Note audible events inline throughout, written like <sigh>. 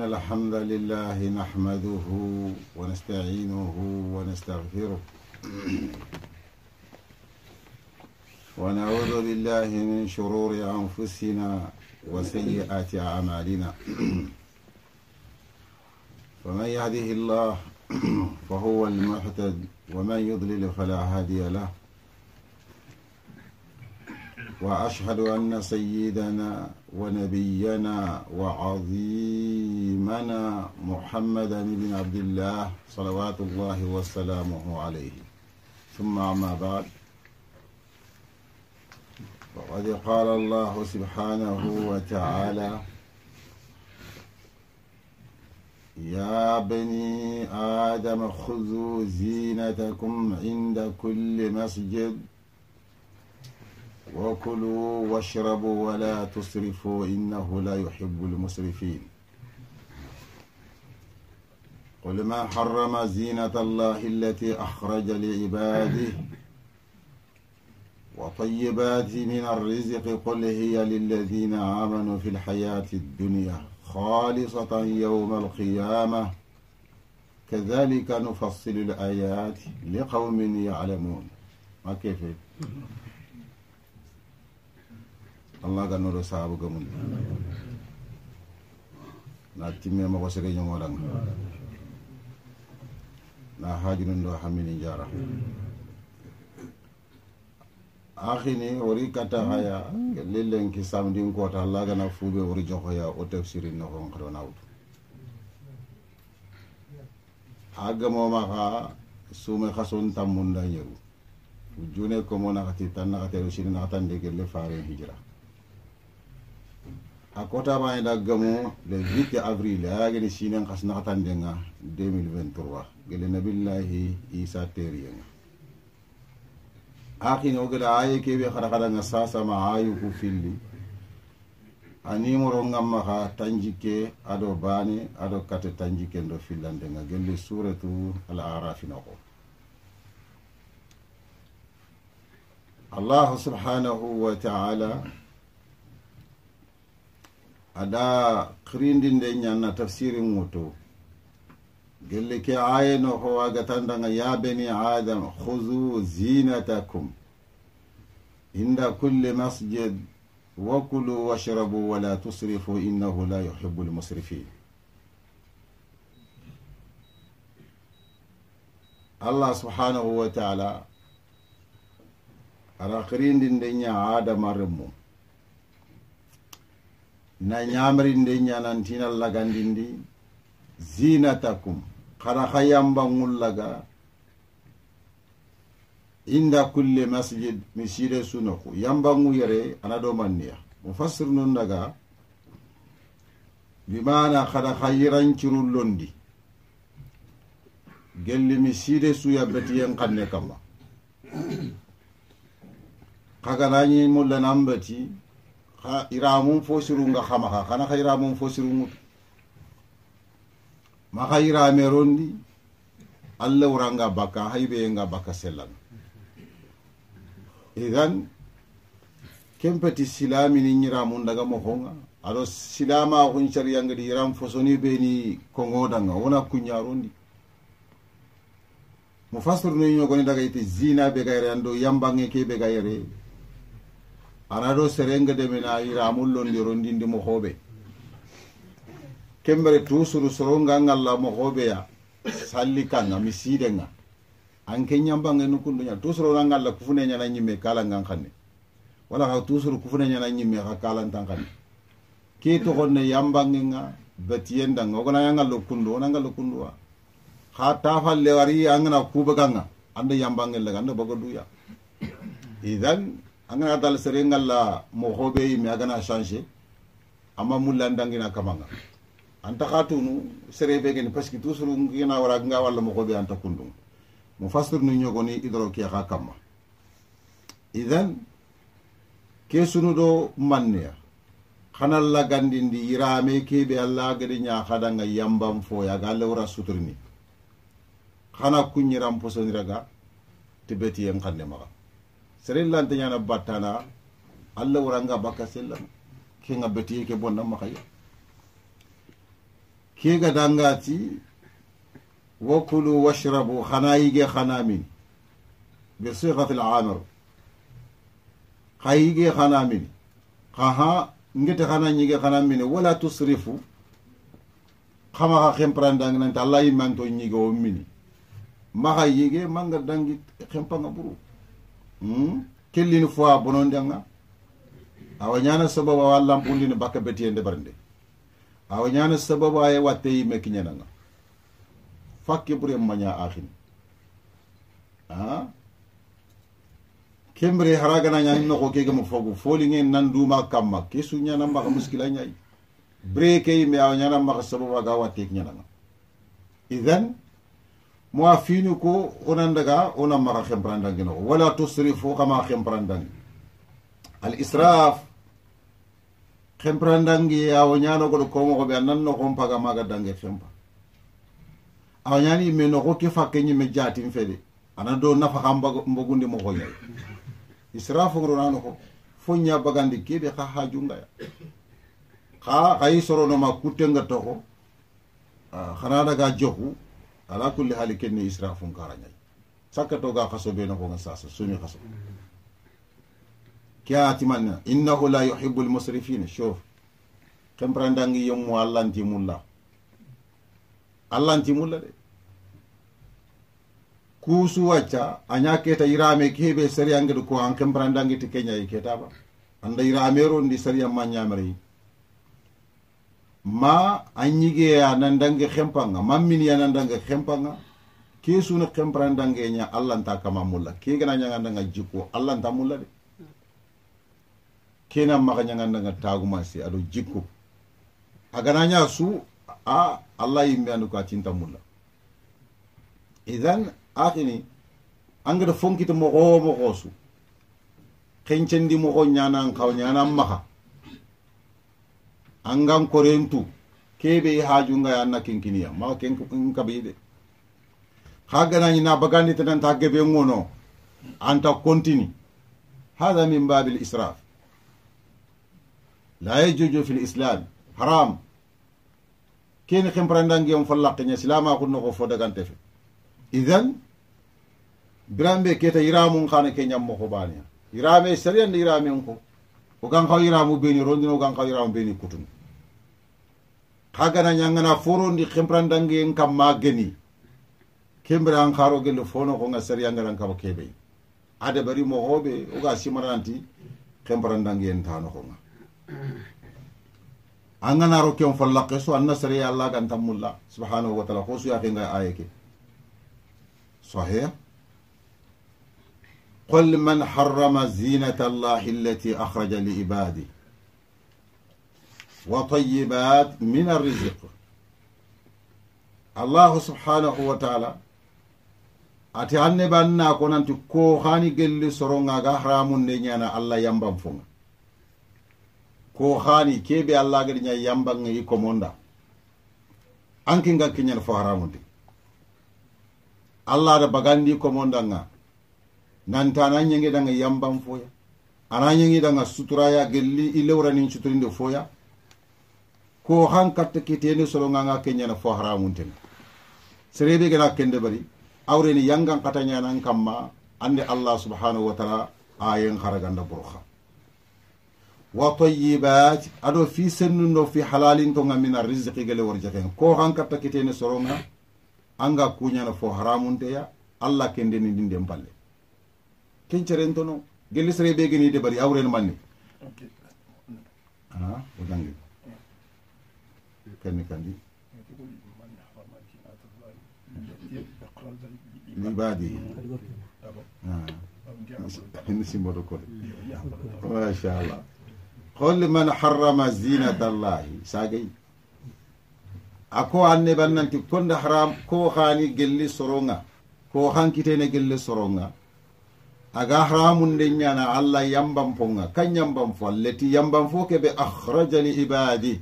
إن الحمد لله نحمده ونستعينه ونستغفره <clears throat> ونعوذ بالله من شرور أنفسنا وسيئات أعمالنا <clears throat> فمن يهده الله <clears throat> فهو المحتد ومن يضلل فلا هادي له وأشهد أن سيدنا ونبينا وعظيمنا محمدا بن عبد الله صلوات الله وسلامه عليه ثم أما بعد وقد قال الله سبحانه وتعالى يا بني آدم خذوا زينتكم عند كل مسجد وكلوا واشربوا ولا تسرفوا إنه لا يحب المسرفين قل ما حرم زينة الله التي أخرج لعباده وطيبات من الرزق قل هي للذين آمنوا في الحياة الدنيا خالصة يوم القيامة كذلك نفصل الآيات لقوم يعلمون ما كيف allah ga nodo ga gamun na timmema ko sere ñogoɗanga na haaju hajunum do hammini jara ahini wori kata haya lillen ki samdin kota allah gana fuube wori jogoya o tefsirin no kon kado nawtu ha gamoma ha sume hason tammunda yeru ujune komo nakati tan nakateru sini nakatande gelle faren hijra a kota bani gamo le 8 avril a geni sinen kas naxatandenga 2023 gele billahi isa teriyenga aki wo gele aye keɓe ma ayu ku filli a nimoro ngammaxa tanjike ado bani ado kate ndo do fillandenga gelle suratu al ko allahu subhanahu wa taala ada kirindinde ñanna tafsirin ŋutu gelle ke aye no ho agatandanga ya bani adam khuzu zinatakum inda kulli masjid wa washrabu wa tusrifu innahu la yuhibbu almusrifin allah subhanahu wa ta'ala ara kirindinde ña adamaremum na ñamrinde ñanantina lagandindi zinatakum yamba ha laga inda kulle masjid misire siide sunoku yambangu yere ana do manniya mufassir fassir nun daga bimana hara ha yirancirul londi gelli mi siide suya betiyen kanne kamma kaganañi mullanan beti xa iramum fo sirunga xamaxa xana xa iramum fo sirungut maxa irameron ni alla wuranga bakka xa ɓeyenga bakka sellan edan kem peti silamini ñiramum daga moxonga ado silama xun cariyangadi iram fosoni ɓeni kongodanga wona kuñarondi mo fastor no ñogoni daga yite zina ɓegayre ando yambange ke ɓegayre anaɗo serenga demina yira mullondirondindi mo hoɓe kembere tusuru soronga ngalla mo hoɓeya salli kanga mi sidenga anke ñambange nukkunduña tusurona ngalla kufune ñana ñimme kalangan xanne wala xa tusuru kufune ñana ñimme xa kalantan xanne ke toxonne yambangenga betiyendanga oganaya ngallo kundu wona ngallo kunduwa xa wari angana kubaganga anda yambangen laga anda baga idan angana tal serengalla mo hobe mi agana changé amma mulla ndangina kamanga anta khatunu serebe gen parce que tous ru ngina wara nga wala mo hobe anta kundum mo fasir ni nyoko idro ki kha kama idan ke sunu do manne khanal la gandindi irame ke be alla gadi nya khada nga yambam fo ya galle suturni khana kunyiram posoniraga tibeti yang khande serellante ñana battana allah woranga bakka ke nga beti ke bonna mahaya kega dangati wakulu washrabu hana yige hanamin be sigati lamir ha yige hanamin haha ngete hana yige hanamine wala tusrifu kama ha hemprandangnanta allah yi yimmanto yige o mini maha yige manga dangi hempanga buru kellini fois bononde nga awa ñana sababu awa lampundini bakka betiyende barande awa ñana sababu aye watte yimme kiñana nga fakke ɓure maña ahin a kembere haragana ñani noko kegemo fogu folingen nan duma kamma kesu ñana maka muskila ñayi bre ke yimme awa ñana maka sababu aga watte kiñana nga idan moafini ko onan daga ona maga hemparandanginoxo wala tusrifu xama hemparandangi al israf hemparandangi awo ñanogoɗo komoxoɓe a nan noxon paga maga dange hempa awo ñani yimme noxo ke fakke ñimme jatin fede de ana do nafaxa mbogundi moxoñay israfongorona noxo fo ña bagandi keɓe xa hajungaya xa xayi soronoma kuttenga toxo xana daga joxu ala kulli hali kenni israfun saka to ga kaso be nokonga ngasa sumi kaso ke a timanna innahu la yuhibu lmusrifina shof kemprandangi yommu allanti mulla allanti mulla de kuusu wacca aña keta yirame keɓe sariyangeɗo ko an kemprandangi ti keñayi ketaba anda ro ndi sariyan ma mari ma anyige ya nan khempanga mammini ya nan dange khempanga ke suna kempran dange nya Allah ta kama mulla ke gana nya danga jiko Allah ta mulla de kena maka nya nan danga taguma si ado jiko agana nya su a Allah yimbe andu ka cinta mulla idan akini angada fonkita mo go mo go su kencendi mo go nya nan kaw nya nan angan korentu kebe hajunga ya na kinkiniya ma ken kabide hagana ni na bagandi tan ta gebe ngono anta kontini hada min babil israf la yajuju fil islam haram ken khimprandangi on fallaqnya silama kunno ko fodagante fe idan birambe keta iramun khana kenyam mo ko bani irame sariyan irame ko ira mu beni kau ira mu beni kutun kagana ñangana forondi di kam ma geni mageni. an karo gelle fono ko nga sari angaran kaba kebe ade bari mo hobe oga simaranti hemprandangeen tano ko nga angana ro ken fallake so anna sari ya allah gantammulla subhanahu wa taala ko ya kenga ayeke so, قل من حرم زينة الله التي أخرج لعباده وطيبات من الرزق الله سبحانه وتعالى ati hanne banna ko nanti ko hani gelli soronga ga haramun ne nyana Allah yambam funga ko hani kebe Allah ga nya yambang yi ko monda anki nga kinyal fo haramun de Allah da bagandi ko monda nga nanta ana ñengedanga yamban foya ana ñengedanga suturaya gelli ilewranin suturinde foya ko han katta kitene solonganga keñana fo haramuntena serebe gana kende bari awreni yangan kata ñanan kamma ande allah subhanahu wa taala ayen haraganda boroha wa tayyibat aɗo fi sennundo fi halalintonga min a risqi gele worjaken ko han katta kitene soronga anga kuñana fo haramunteya allah kendeni ndinden palle kencerentono gelle sere be geni debari awren manni a o dangi kanni kandi libadi ni simboto kode machallah qol man harrama zinata allahi sagay ako anne bannanti konde haram ko hani gelli soronga ko hankitene gelle soronga aga haramun de yana allah yamban ponga kan yamban fo yamban fo keɓe ahrajani ibadi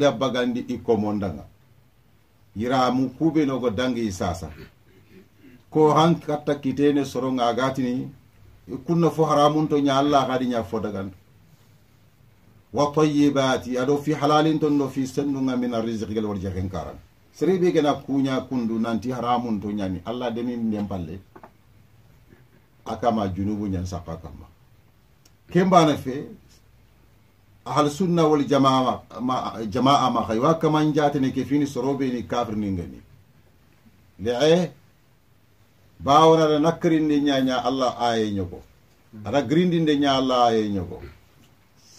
da bagandi i kube yiramu go dangi sasa ko han katta kitene soronga agatini kunna fo haramun to ña allah hadi fo dagan wa tayyibati ado fi halalin to no fi senduga min arrisqigel wor jahen karan sere gena kunya kundu nanti haramun to ñani allah demin dem balle akama junubu ñan sappa kamma na fe ahal sunna wal jamaa ma jamaa ma kama kaman ne ke fini sorobe ni kafir ni ngani lee bawonaɗa nya nya allah aye ñogo aɗa girindinde nya allah aye nyoko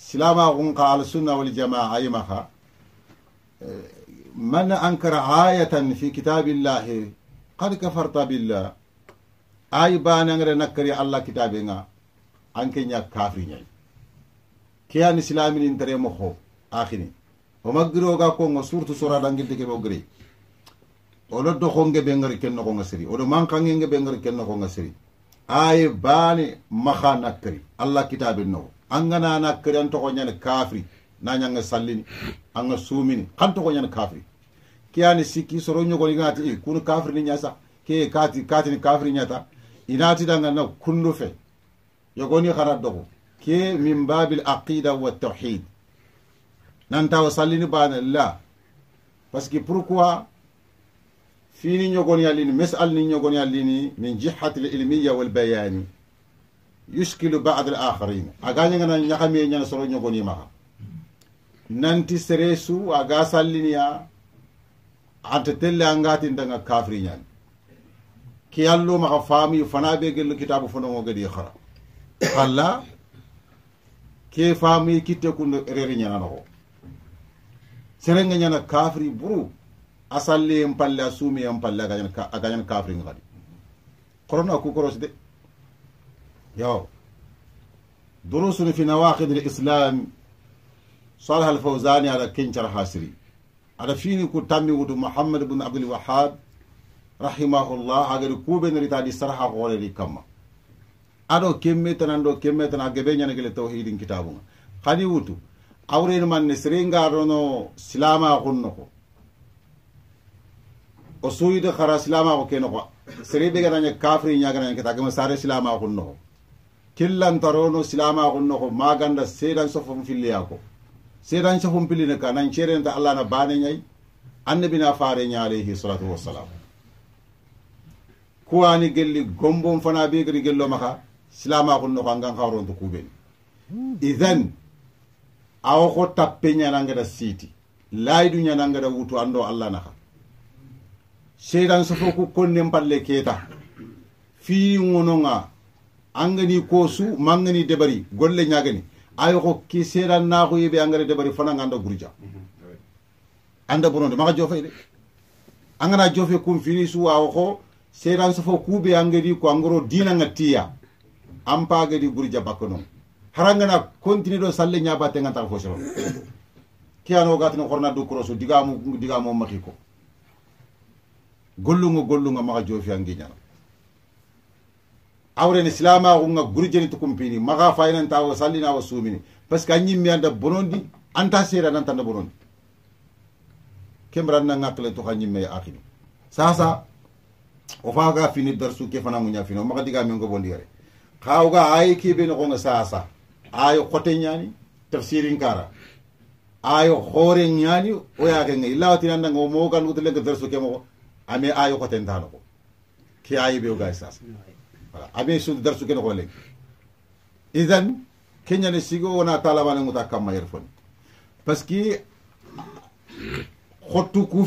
silama gun ka al sunna wal jamaa ma kha eh, man ankara ayatan fi kitabillahi qad kafarta billah ayi banagre nakkari allah kitabe ga anke ña kafriñayi keyani silaminin tere moho ahini o maggiri oga kongo surtout soraɗangilde keɓe ogiri oɗo dohonge ɓe gari ken nokoga séri oɗo mankangenge ɓe gari ken nokoga séri ayi bane maha nakkari allah kitabe noho angana nakkari an tohoñane kafri nañange sallini anga sumini han tohoñane kafri keyani sikki soro ñogoliga ti eh, kun kafrini ñasa ke kati katini kafri ñata inatidangana kundu fe yogoni hara dogo ke min babil aqida wa tawhid nantawa sallini bane la parce que pourquoi fini ñogoni allini mesal ni ñogoni allini min jihati l ilmiya walbayani yuskilu bad l akharina agañagana ñahame ñana soro ñogoni maha nanti seresu aga salliniya anta telle angatintanga kafri ñani ke yallo maxa faami fana be gel kitabu fonongo gadi xara xalla ke faami kitte kunde reri ñananoxo serenga ñana kafri buru a salliyen palle a suumiyen palle a gañan kafringa xadi korona ku koros de yo durusun fi nawaqid lislam salha alfawsani aɗa kencara ha siri aɗa fini ku tammi wudu mouhammad bne abdulwahab rahimahullah agadi kuɓeniritaɗi saraha xooledi kamma aɗo kemme tanan ɗo kemme tan a geɓe ñanagele tawhidin kitabunga xadi wutu awren manne serengarono silama xunnoko o suyide xara silamaxo ke noxo sere ɓeganaña kafri ñaganaña keta gema sare silamaxun noxo killantarono silamaxun noxo maganda seedan sofom filleya ko seedan sofom piline ka nan cerenta allah na bane ñayi annabina fare ña alayhi salatu wassalam kuwani gelli gombom fana be gari gello maka silama kun no kangan khawron to kuben idan awo ko tappe nyana ngada siti laydu nyana ngada wutu ando allah naka sheidan so ku konne palle keta fi ngononga angani kosu mangani debari golle nyagani ay ko ki sheidan na ko yebi angare debari fana nganda gurja anda de maka jofe de angana jofe kum fini su awo ko seeɗaɓe sofo kuuɓe angedi ko angoro dinaga tiya ampagedi gurja bakko noon harangana continue ɗo salle ñabate gantaka fo soro kiyanogatino horna du croso digamu digamu mahi ko gollugo maga maha joofiya giñana awrene silamaxuga gurjeni tukumpini maha fayinantawo sallinawo suumini par ce que a ñimmi anda bonondi anta seeɗa nantanda bonondi kembaranna ŋakkile to xa ñimme ya sasa o fa ga fini darsu ke fana munya fini o maga diga men go bondire khaw ga ay ki be no nga sasa ay khote nyani tafsirin kara ay khore nyani o ya ga illa ti nan nga mo ga ngutle ga darsu ke mo ame ay khote ndano ko ki ay be o ga sasa wala ame su darsu ke no le izan kenya ne sigo wana talaba ne muta kam mayer fon parce que khottu ku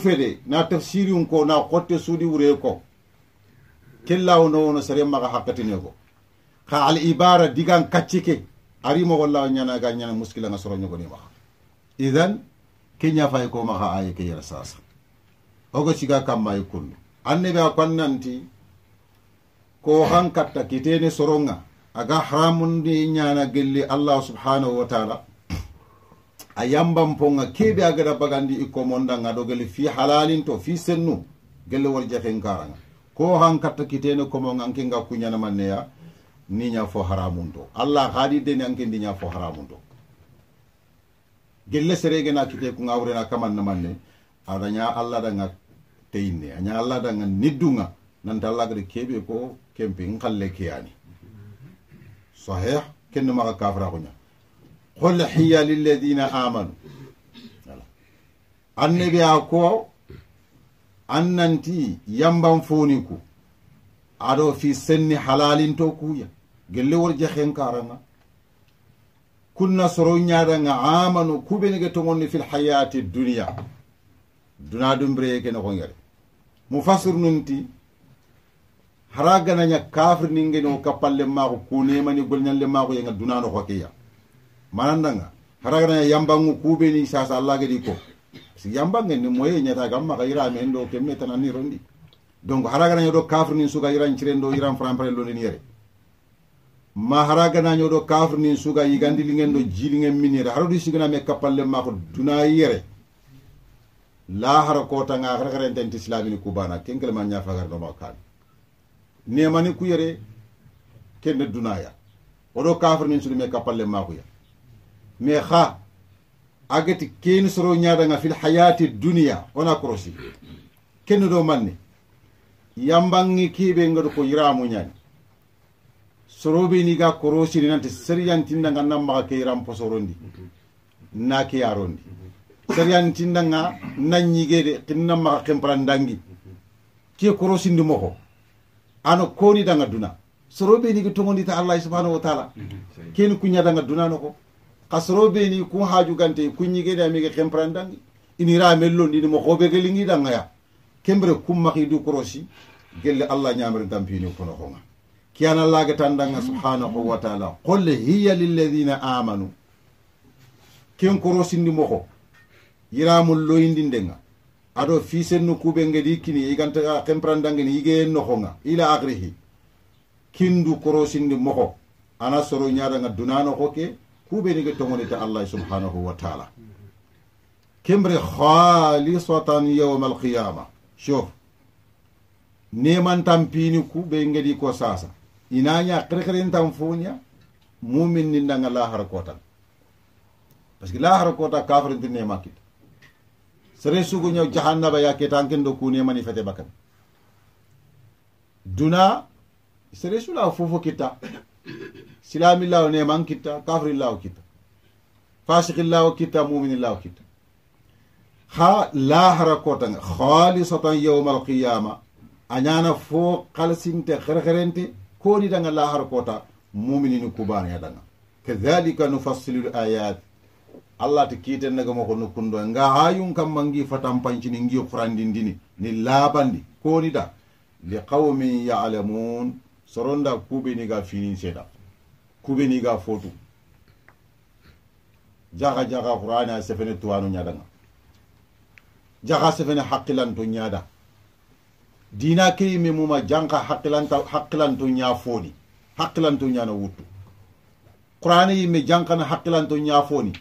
na tafsirun ko na khotte sudi wure ko kellawo nowono seremmaka hakkatinego ka al ibara digan kaccike arimo walla ñanaga ñana muskilanga soroñogonimaha idan keña fay ko maha aye ke yera sasa ogo siga kamma e kunndu annabi a kannanti ko han katta kitene soronga aga haramundi ñana gelli allah subhanahu wa taala a yamban ponga keɓe a gada bagandi ikko monda ga ɗo gelle fi halalin to fi sennu gelle wal jafen karanga ko han katta kitene komo anke ga kuñanamanneya niña fo haramum to allah haalirdeni anke ndiña fo haramum to gelle serege na kite ku gawrena kamannamanne adaña allah danga teyinne aña allah danga niddunga nante allah gade keeɓe ko kempe n xalle keyani sahih kenne maxa kafra xuña qul hiya lilladina amanu an nebe a ko an nanti yamban foni ku aɗo fi senni halalinto kuya gellewol jahen karanga kunna soro ñaɗanga amanu kuɓenige togonni fil hayati duniya duna dumbireye kene kongere mo fasir nunti hara ganaña kafir ningeno kappalle maako kunemani golñalle maako yenga dunano hokeya manandanga hara nya yambangu kuɓeni saasa allah gedi ko si yambange ni moye nyata gamma ka ira men do kemme tan ni rondi donc haragana nyodo kafir ni suga iran cirendo iran frampare lo ni yere ma haragana nyodo kafir ni suga yigandi lingen do jilingen minire harodi sigana me kapalle ma ko duna yere la hara kota nga haragana den islamini kubana kenkel man nyafa gar do makan ne mani ku yere kenne dunaya odo kafir ni suga me kapalle ma ya me kha agati ken soro ñadanga fil hayati dunia ona korosi ken do manne yambangi kiɓe ngado ko yiramu be sorobeni ga seriyan nanti seriyantindanga namba ke yiran posorondi na ke yarondi seriyantindanga de kinnammaga kemparandangi ke korosindi moko ano koni danga duna sorobeni ga ta allah subhanahu wa taala mhm. keni kuñadanga duna noko kasro beni kun hajugante kunñigede amige kemprendangi ini ramello ndini mo hoɓe gelingiɗangaya kembre kummaki du krosi gelle allah ñamre tampini kono honga kiyanallage tandanga subhanahu wa taala kolle hiya lilladina amanu ken korosindi moko yiramol loyindi ndenga aɗo fisenno kuɓe gedi kini yiganta ah, kemprendangi ni yigeyenno honga ila akrihi kindu korosindi moko ana soro ñadanga dunano ko ke kuɓenige togonite allah subhanahu wa taala kembre halisatan yawma alqiyama shof man pini kuɓe ngedi ko sasa Inanya krekerentan funya mumin ni danga lahara kota parce que lahara kota kafrinti ne kita sere suguñaw jahannaba ya ketanken do ku mani fete bakam duna sere la fofo kita silamillawo neman kitta kafirillawo kitta fasikillawo kitta muminillawo kitta ha lahara kotanga halisatan yawmal qiyama a ñana fo halsinte herherente konitanga lahara kota muminini kubaneyadanga kadhalika nufassilu l ayat allah ti kiiten naga moko nokkundo nga hayum kamma ngi fatampancini ngi qurandindini ni laabandi konita liqaumin yalamun soronda ni ga finin seeda ni ga fotu jaga jaga qur'ani a sefene tuwanu ñadanga jaga sefene to nyada dina mu ma janka haqqilanta to nya foni haqqilanto ñana wuttu qur'ani na jankana to nya foni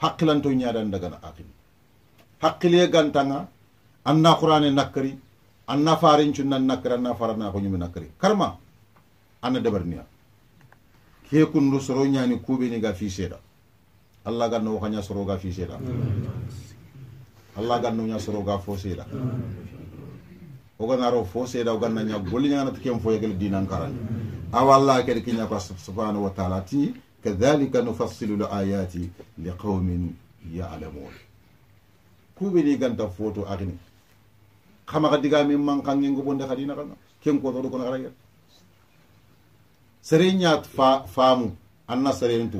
daga ñadan dagana aqili haqqile gantanga anna qur'ani nakari anna farin chunna nakara na farana ko ñumi nakari karma anna dabarniya ke kundu soro ñani kuɓeni ga fi seeɗa allah ganno woxaña soro ga fi seeɗa allah ganno ña soro ga fo seeɗa o ganaro fo seeɗa o ganna ña golliñanata ken fo yegel ya dinan karani awa allah kede kiña ko subhanahu wa taala ti kadhalika nufassilu l ayati liqaumin yalamun kuɓeni ganta foto axini xamaxa diga min man xangengo bonde xadina xana ken sere ñat fa faamu anna sere ntu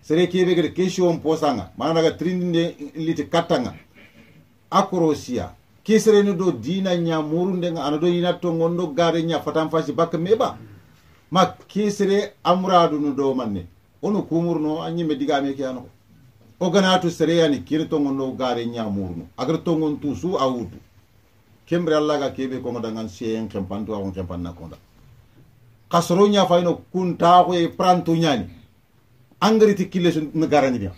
sere kebe gede question posanga mana daga trindinde liti kattanga akorosiya ke sereni do dina ña murundenga ana do yina to gondo gare ña fatan fasi bakka meɓa ma ke sere amradu no dow manne ono kumurno a ñimme digame ke ano o ganatu sereyani kene to gondo gare ña murno agata to gon tu su a wutu kembre allaga keɓe kogodangan seyen kempantu awon kempanna konda kasoro nya fayno kunta ko e pranto nyani angari ti kille sun ngarani dia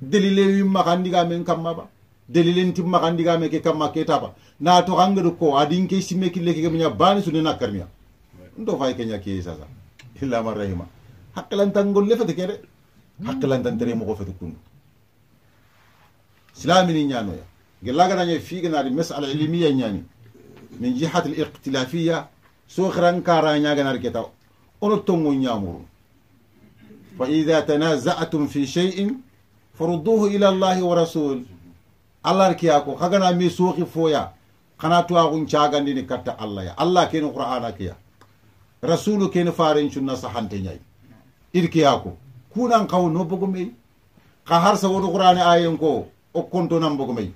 delile wi makandi ga men kamma ba delile nti makandi ga me ke kamma ke taba na to angari ko adin ke simme kille ke minya bani sun na karmiya ndo fay kenya ke sasa illa marrahima hakkalan tangol lefete kere hakkalan tantere mo ko fete kundu silamini ñanoya gellaganañe figanade masala ilmiya ñani min jihat al so xran kara ñaganade ke taw ono tongon ñamuru fa ida tanazatum fi shei'in farudduhu ila llahi wa rasul allah kiya ko hagana mi sooki foya kana tuwaxun cagandini katta allah ya allah keni qur'ana kiya rasulu keni farencunna sahante ñayi ir kiya ko kunan kaw no bogomey ka har sa wodu qur'ani ayen ko o kontonan bogomey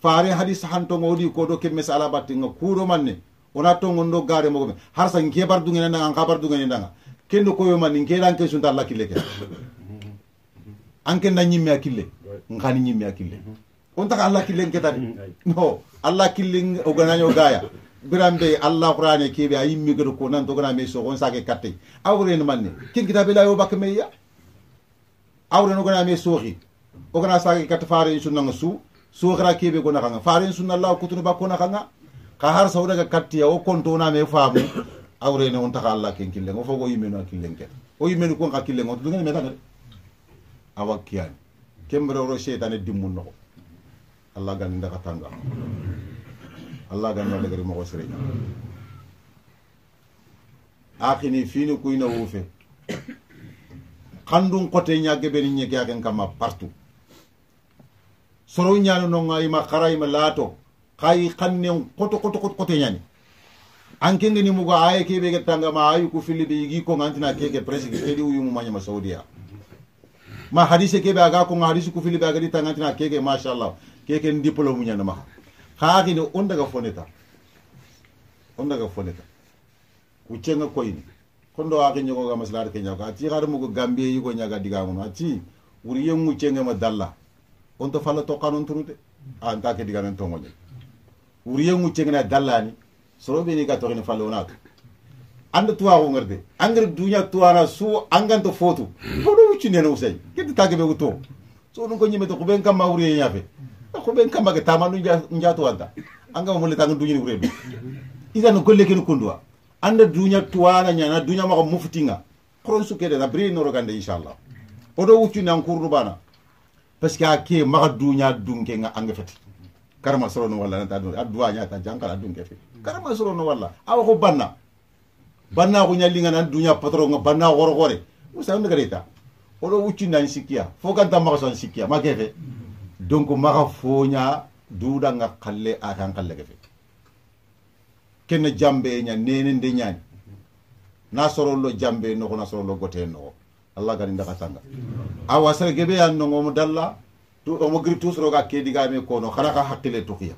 fare hadi sahantongo wodi ko do kemme sa ala battinga kuɗo manne ona to ngondo gare mo be har sa nge bar dungena nda ka bar dungena nda kendo koyo man nge lan ke sunta la kille ke anke nda nyimme akille ngani nyimme akille mm-hmm. on ta Allah kille nge tadi mm-hmm. no Allah kille o gananyo gaya birambe Allah qur'ane kebe ayi mi gado ko nan to gana me so on sake katte awre no manne kin kitabe la yo bak me ya awre no gana me sohi o gana sake katte faare sunna su so khara kebe ko na kanga faare sunna Allah kutunu ba ko na kanga ka har sawda ga kattiya o konto na me faamu awrene on taka allah ken killen o fogo yimenu a killen ken o yimmeni kon ka killen on to dugene metane awa kiyani kembere oro cheitane dimmun noxo allah gani ndaka tanga allah gani wallegari moxo sire axini fini kuyna wufe xandun xote ñagebeni ñeke a ken kamma partout soro ñani nonga ima xara ima laato Kai kannen koto koto koto koto nyani an kenge ni mugo aye kebe ke tanga ma ayu ya. ku fili yigi ko ngantina keke presigi kedi uyu mu manya masaudiya ma hadise kebe aga ko hadise ku fili be keke mashallah keke ndipolo polo nyana ma haagi no onda ga foneta onda ga foneta ucenga koyni kondo aki nyogo ga maslar ke nyago ati har mugo gambie yugo nyaga digamu ati wuri yengu cenga ma dalla on fala to kanun turute ah, ke diganan to uriye mu cegna dallani sorobeni be ni ga togni fallo anda tuwa ko ngerde dunya tuwa na su angan to fotu fodo wuci ne no sai kiti be wuto so nun ko nyime to kuben kam ma uriye nyafe kuben kam ma ga tamanu nja to anda anga mo le tangu dunya ni urebe iza no golle ken kundwa anda dunya tuwa na nyana dunya ma muftinga koron su kede na bri no rogande inshallah odo wuci nan kurdu bana parce que ake ma dunya dunke nga anga fati karma soro no walla nanta ɗum adduwa ta jankala dun kefe karma soro no walla awa ko banna banna ko ñallinga nan dunya patro banna sa hore leta o dagareta oɗo nan sikia fo ta maxa son sikia ma kefe donc duda nga khalle a kan khalle kefe kene jambe nya nene de nya na lo jambe ko na allah gani ndaxa sanga awa sere gebe no mo dalla omo giri tusoroga kedigame kono xana xa haqqile tuxiya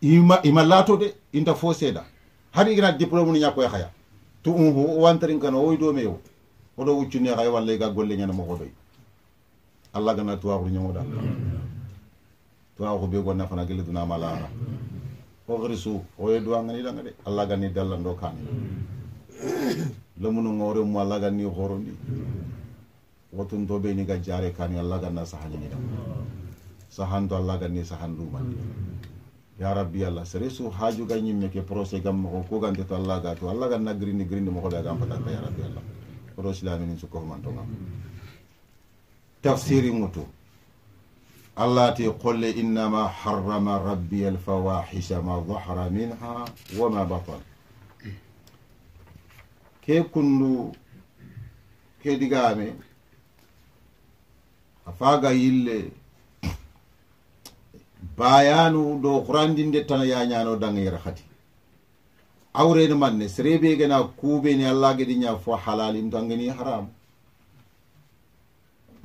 ima ima lato de inta fo seeda hani igina diplôme ni ñakoy haya tu unhu wantarin kano woy dome yow oɗo wuccune xay walla ga golle ñana moxo doy allah gana tuwaxuru ñomoda tuwaxu be gonna fana gele duna malara o xiri su oye duwanganidanga de allah gani dallando kane lamunu ngore mu allah gani xorondi watun to be ni ga jare kan Allah ganna sahani ni sahan to Allah ganni sahan ruman ya rabbi Allah seresu haju ga nyimme ke prose gam mo ko gante to Allah ga to Allah ganna grini grini mo ko da gam patan ya rabbi Allah prose la min su ko man to ngam tafsiri mutu Allah ti qolle inna ma harrama rabbi al fawahisha ma dhahara minha wa ma batan ke kunnu ke digame afaga yille bayanu do qurandinde tan yañano dangayera hati awreni manne serebe gena kuɓeni allah gedi ña fo halalim dangani haram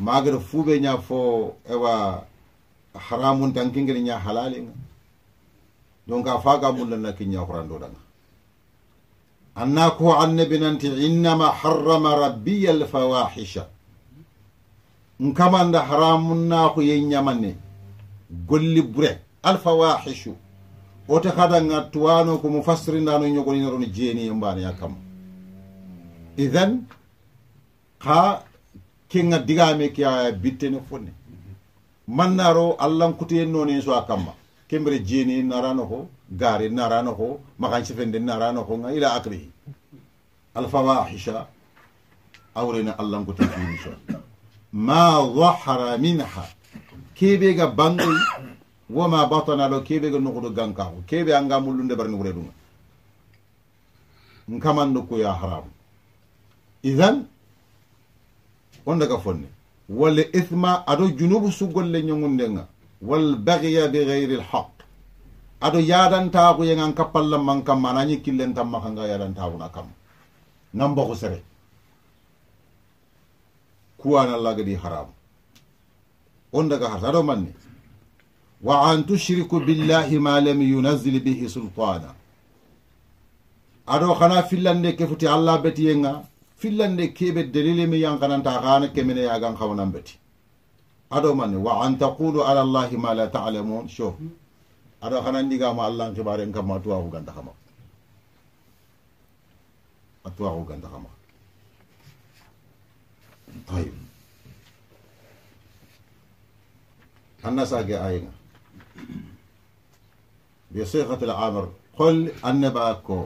magere fuɓe ña fo ewa haramun tankingeni ña halalinga donc a faga mullanna kiña do danga anna ko annabi nanti innama harrama rabbiya alfawahisha nkamanda haramun nakuye ñamane golli bure alfawahishu hada nga tuwano ko mo fasirindano ñogoninorono jeeni e mbaneya kam iden ha kenga digame ke a bittene fonne mannaro allahnkutoyen nonen so a kamma kembere jeeni narano ko gaare narano ko makan sefende narano ko nga ila acrihi alfawahisha awrena allahnkutoye finiso ma zahara minha kebe ga bangoy wa batana ɗo kebe ga nukuɗo gankako kebe anga mullude bar nukure ɗuma nkaman nga ko ya haramu idan on daga fonne walla isma aɗo junubu suggolle ñogundenga wal bagia bi gayri lhaq aɗo yaɗantaku yengan kappallamman kamma anañi killentanma kanga yaɗantakuna kamma nan boku sere كوانا لغدي حرام وندك حرام مني وعن تشرك بالله ما لم ينزل به سلطانا ادو خنا فيلاند كيفتي الله بتي ينغا فيلاند كيب الدليل مي يان كان انت غان كمن يا غان خونا بتي ادو مني وعن تقول على الله ما لا تعلمون شوف ادو خنا ندي الله كبارين كما توو غاندا خما اتوو غاندا خما طيب الناس أجي أين بصيغة الأمر قل أنبأكو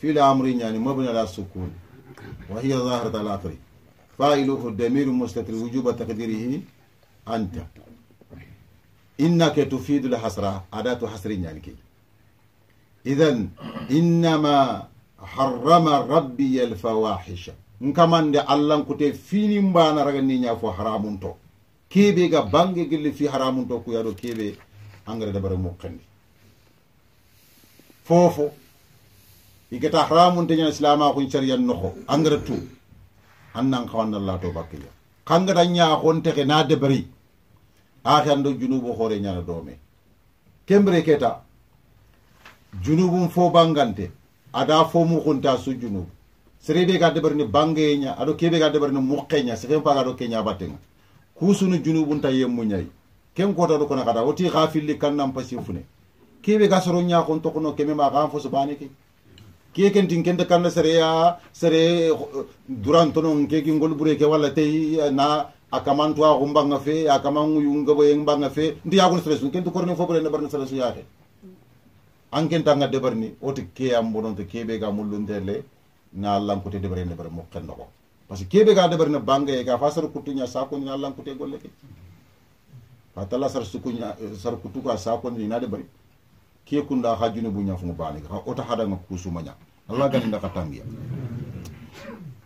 في الأمر يعني مبني على السكون وهي ظاهرة الآخر فاعله الدمير مستتر وجوب تقديره أنت إنك تفيد الحسرة أداة حسر يعني كي إذن إنما حرم ربي الفواحش nkaman de allahnkute fini mbana raga ni ñafo haramum to keɓe ga bange gelle fi haramum to ko yaɗo keɓe engrais dabare mokkandi fofo igeta haramum te ñana silama kon cariyan noxo engrais tu annan xawannalla to bakkilla kangata ñaxontexe na debari axe ando junubu xoore ñana doome kembre keta junubum fo bangante ada fo muxunta su junubu serebe ga debarni bange nya ado kebe ga debarni mukke nya sefe pa ga do kenya batenga kusunu junubun ta yemmu nyai ken kota do kona kada oti ghafilli kannam pasifune kebe ga soro nya kon to kono keme ma ga fo subane ke ke ken tin ken da kan sere ya sere duran to non ke ki ngol bure ke wala tei na akamantu a gumba nga fe akamangu yunga bo yeng banga fe ndi ya gon stress ken to korne fo bure ne barne stress ya ke an ken tanga debarni oti ke am bonon to kebe ga mulundele Nalang kuti debare bare mo nogo ko parce que kebe ga debare ne bangay ga fa sara kuttuña sakondina allankute golle ke fa tala sara sukuña sara kuttuka sakondina ke kunda ha junubu ñafugo baniga ha ota haɗanga nya allah ganinda ka tangiya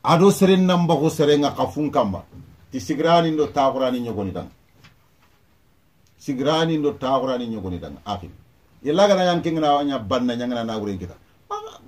ado seren nambago serenga ka fun kamba ti sigirani do taxurani ñogoni tan sigirani do taxurani ñogoni tan axin i lagana yan kengana waña nya ñangana na wure kita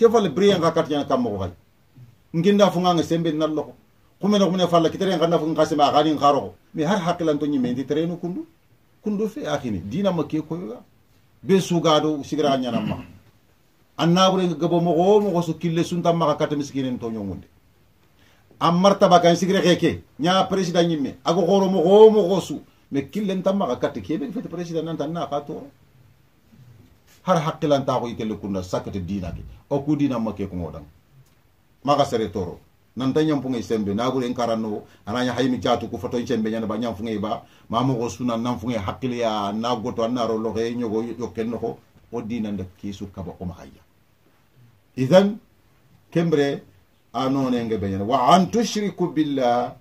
ke fal brianga katnya kammo gal nginda funga nga sembe nallo ko kumena kumena falla kitere nga nafu nga sema gani ngaro mi har hakilan to nyime ndi terenu kundu kundu fe akhini dina makke ko yo be sugado sigra nyana ma anna bure gabo mo go mo go su kille sunta ma kata miskinen to nyongunde amarta bakan sigre keke nya president nyime ago goro mo go mo go su me killen tamma kata kebe e fete president nan tan na kato har hakkilanta ko ikelle kunda sakati dina ke o ku dina ke ko ngodan maga sere toro nan tan nyampu ngai sembe na gure enkarano ananya haymi jatu ku foton sembe nyana ba nyampu ngai ba mamu ko suna nan fu ya na goto anaro naro ke nyogo yokken no o dina nda kisu kaba o mahaya idan kembre anone nge benyana wa an tushriku billah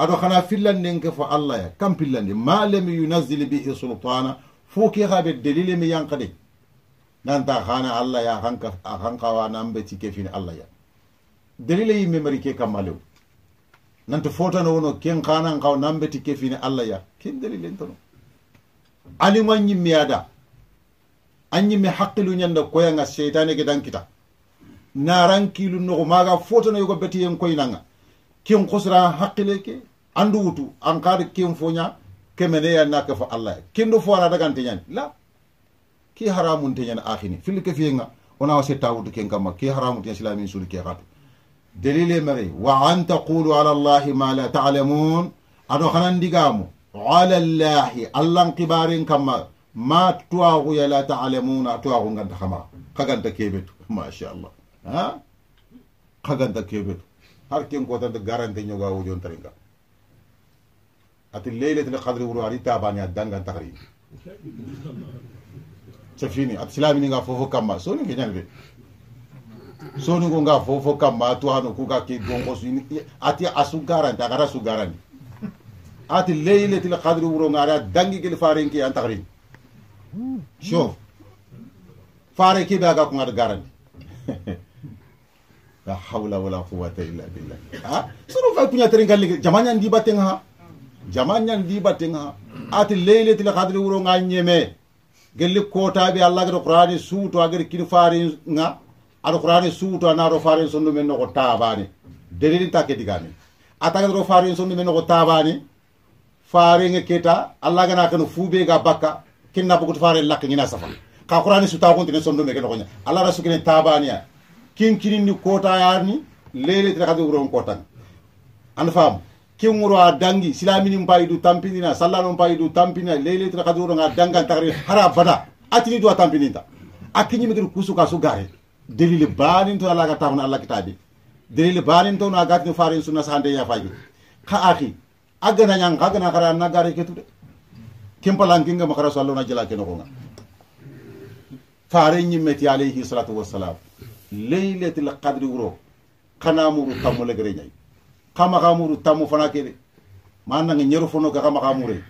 ado kana fillande nke fo allah ya kam fillande ma lam yunazil bihi sultana fo ke gabe dalile mi yankade ta hana allah ya a hankawa nan be ti ke fini allah ya dalilai yi mari ke ta nanta na wano ken xanan kawo nan be ti ke fini allah ya ken delilen tono alima ñimmeyada a ñimme haqqilu ñanda koyanga seytane ke dan kita ran kilu noxo maga fotano koyi na nga ken an haqqile ke andu wutu an xar ken foña kemeneya nake fo allah ya ken do fo daga dagante ñani la كي حرام تي اخيني في لك فيغا انا سي تاو دو كين كي حرام تي اسلامي سول كي غاب دليل مري وان تقولوا على الله ما لا تعلمون ادو خنان ديغامو على الله الله كبارين كما ما تواغو يا لا تعلمون تواغو غاد خما خغان تا كيبت ما شاء الله ها خغان تا كيبت هر كين كو تا غارانتي نيغا وجون ترينغا اتي ليله القدر ورو اري تاباني ادان غان c'est fini sila mininga fofo so soni ke ni so soni ko nga fofo kamma tuwano ke gonko ati ya asu garanti akata su garanti ati til kadri wuro nga dangi gel faren ke shof fare ke ko garanti la hawla wala quwwata illa billah ha sunu fa kunya terin jamanya ndi batenga jamanya ndi batenga ati til kadri wuro nga nyeme gelli kotaɓe allah gada qur'ani e suuto a kin farin ga aɗa qur'ani e suuto ana aɗo farin sondu men nogo tabani delilin ta kedigani atagaɗo farin sondu men nogo tabani farenge keta allah gana kano fuɓe ga bakka kinna bogoto fare lakka ñina safa ka qur'ani e suta kontine sondu meke nogoña allah ra sukine tabaniya kinkininni kota yarni leyletira kadi wuron kotan an faamu kenguro a dangi silamini mpayi du tampinina sallano mpayi du tampinina tra kadu nga danga tagari hara bada atini dua a tampininta akini kiñimigiri kusu ka su gahe delile baninto ala ga tawna alla kitabi delile baninto na gatni farin sunna sande ya fayi ka akhi agana nyang ka gana kara na gare de kempalan kinga makara sallu na jala keno nga farin yimmeti alayhi salatu wassalam Lele qadri wuro kana muru tamule gare nyai kamakamuru kamuru tamu fana kebe manna ngi nyeru fono ka kama kamure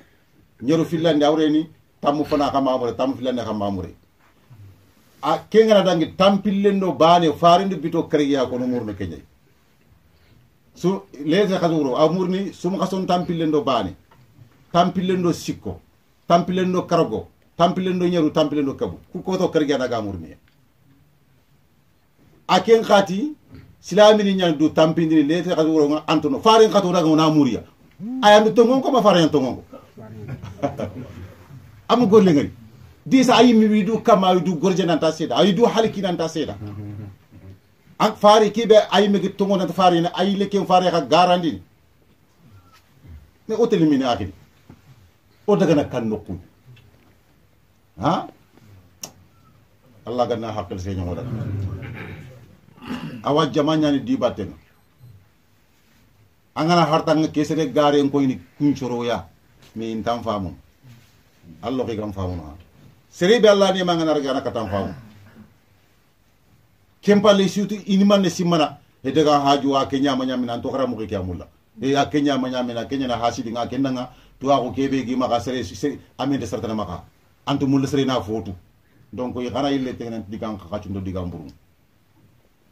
nyeru filandi awre ni tamu fana kama kamure tamu filandi kama kamure a kengana dangi tampillendo baane farindu bito kreya kono murno keñay su lese kasuro a murni sum kason tampillendo baane tampillendo sikko tampillendo kargo nyeru ñeru tampillendo kabu ku koto kreya daga murni a ken khati silamini ñan du tampindini lete xatu wuro antono faren xatu raga wona muriya ayam tongon ko ma faren tongon ko <laughs> am golle ngari disa ayi mi widu kama widu gorje ta seda ayi du haliki ta seda ak fari kibe ayi mi tongon ta fari na ayi leke fari ka garandi ne hotel mi ne o daga na kan nokku ha allah ganna hakal se <clears throat> awa jama ñani dibatteno angana hartanga kesere gare kunchoro ya mi mais famu allo ke allah famu na sere be allah ni mangana raga anaka tan faamum kempalle surtout ne simana e daga haju wa kenya manya ñamina an kharamu ke amulla e ya kenya manya ñamina kenya na hasidi nga kennanga tuwaako keɓe gi maka sere de sartana maka antu mulle na foto donc xana yille tegnen digan xaxacundo digan burung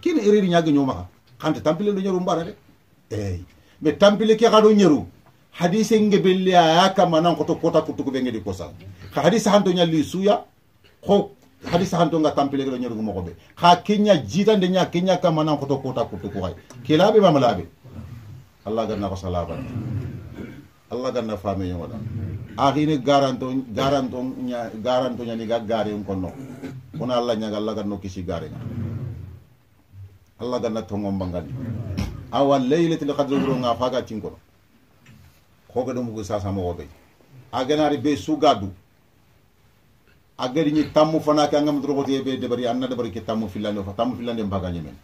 Kini iri ñage ñomaxa xante tampile do nyeru mbara de eh mais tampile ke xa do ñeru nge ngebelle aya kama nan koto kota kutuku ɓe ngedi kosal ka hadise xanto ñalli suya ya, ko hadise hanto nga tampile ke do ñerugu moxo ɓe xa keña jitande kota keña kama nan to kota kutuku ko ke kilabe ma malabe allah ganna ko salabane allah ganna fameñogoɗa axine garanto garanto garanto ni ga garen konno wona allah ga allah ganno kisi nga allah ganna tongom bangal awa laylatul qadr ro nga faga ko hoga ɗum hugu sasamogo ɓey a ganari be sugadu a gari ngam dro angam drogote be debari anna debari ke tamu filande fa tamu filande mbagañe men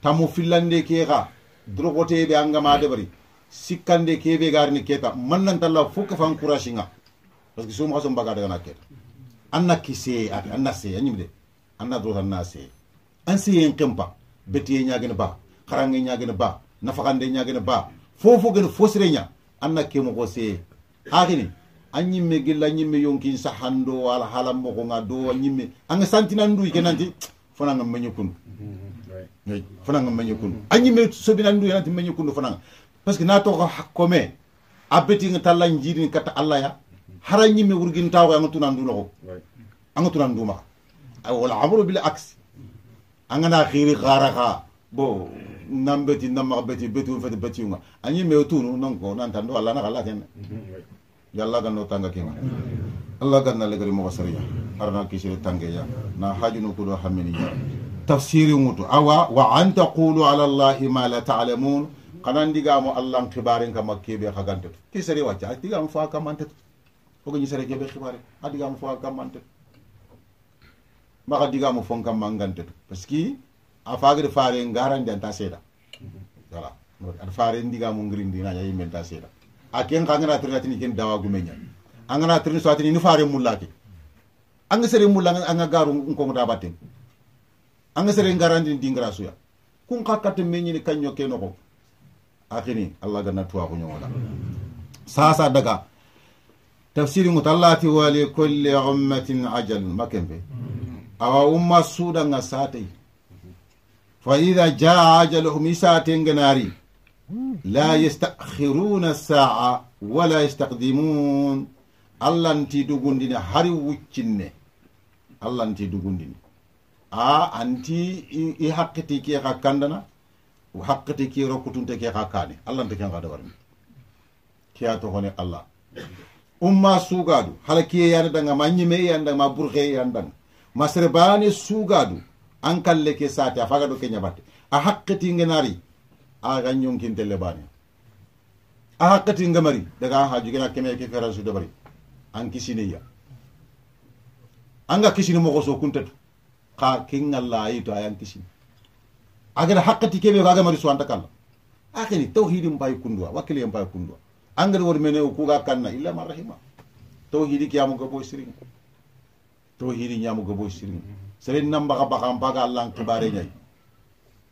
Tamu filande ke xa drogote be angama debari sikande ke be garini keta mannantalla fo kafa encourage nga parce que somaxa so mbaga na ke anna ki se anna se anyimde anna drota anna se an yen kempa betiye gene ba nya gene ba nafakande gene ba fofo gene fosire nya anna ke mogo se haxini anyi me gilla ñimme yonkin sahando ala hala mo nga do a me anga santina nduy ke nanti fonanga meñu kunu fonanga meñu anyi me so bina nduy nanti meñu kunu fonanga parce que na toxo hakkome a betinga talla njiirin kata allah ya hara me wurgin taxo nga tunandu lo ko nga tunandu ma wala amru bil axe angana khiri khara kha bo nambeti namma beti betu fete beti nga anyi me tunu non ko nan tando alla na kala ten yalla ganno tanga kima alla ganna le gari mo sariya arna kisire tanga ya na haju hajunu kudo hamini ya tafsiri mutu awa wa an taqulu ala allahi ma la ta'lamun kanan diga mo allah khibarin kama makkebe khagante kisere wacha diga mo fa kamante ko ni sere kebe khibare adiga mo fa kamante maka diga mo fon peski afagre faring parce que faring fagir fare garande dala seeda voilà ar fare diga mo ngirindi na yayi men ta seeda a ken ngana trinati ni ken dawa gumenya angana trinati so atini ni fare mulaki anga sere mulla anga garu ko ngoda anga sere garande dingra suya kun ka menyi ni kanyo keno ko akini allah ganna tuwa ko nyoda sasa daga tafsiri mutallati wali li kulli ummatin ajal makembe awa umma suɗanga satay fa ida jaa ajaluhum i sate naari la yastakhiruna saa wala allah n'ti dugundine hari wuccinne nti dugundine a anti i hakkiti ke xa kandana hakkiti ke rokkutunte ke xa allah nti ken xa dawarni ke a toxone allah umma sugadu hala kiye yandanga ma ñime yandanga ma burxe yandanga masere baane sugadu an kalle ke sate a faga do kenya batte a hakkati ngenari a ga nyonkin telle a hakkati ngamari daga ha jugena keme ke fera su dabari an kisini ya kisini mo so kuntatu ka kin Allah ayi to ayan kisini agar hakkati kebe ga mari su anta kala akini tauhidin bai kundwa wakile bai kundwa an wor mene ku ga kanna illa marhima tauhidi kiyamu ga bo hiri nyamu boy sirin sere nambaka baka mpaga allan kibare nyai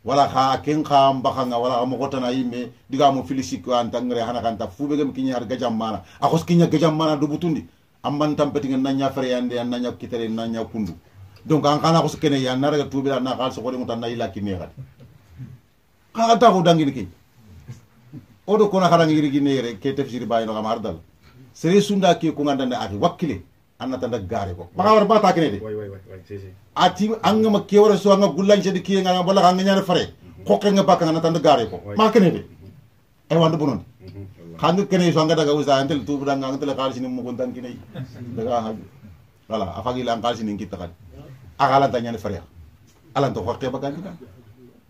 wala ka ken ka mbakanga wala ka na yime diga mo filisik anta ngre hana ta fube gem kinya har gajam mana akos kinyar gajam mana do butundi amman tampeti ngana nanya fere yande nanya nya kitere nanya kundu donc an kana akos kene ya naraga tubira na khal so ko mutan na ila kimi gadi ta ko dangini ke odo kona karangi ngiri ginere ke tefsir bayno gam ardal sere sunda ke ko ngandane aki wakile anak gaare ko maxa war ba takine de a ti angama ke wara so anga gullancedi kiyenganga walla xa ngeñane fare xoqenga mhm. bakanga annatanda gaare ko maxa kene mhm. eh, de ay wande bononde mhm, xanga kene so anga daga usa antel tubudanga antel xaalisini muguntan kinayi daga xaju wala a fagila an xaalisini nkittaxan a xalanta ñane farea alanta xoqe bakandina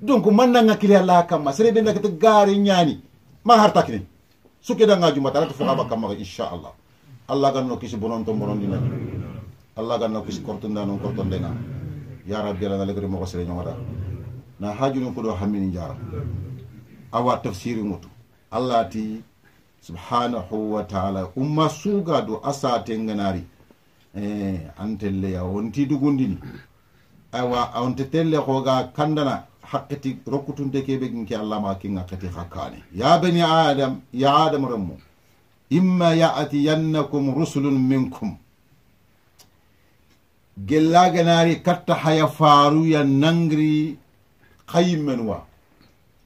donc man nanga kile alla kamma sere be ndakete gaare ñaani ma har takine suke danga jumata alata foxa ba kammaxa allah allah ganno kisi bononto bonondina allah ganno kisi kortonda non kortondena ya rabbi ala ngalagri moko sere ñogoda na hajunum ko ɗo hammini jara awa tafsiri mutu allah ti subhanahu wa taala umma suuga do asa tenganari e antelleya wonti dugundini awa awonte telle hoga kandana hakkati rokkutunte keɓe ginke allah ma kin hakkati hakkani ya bani adam ya adam remmo imma ya'tiyannakum rusulun minkum gellaganari katta haya faruya nangri kayimmen wa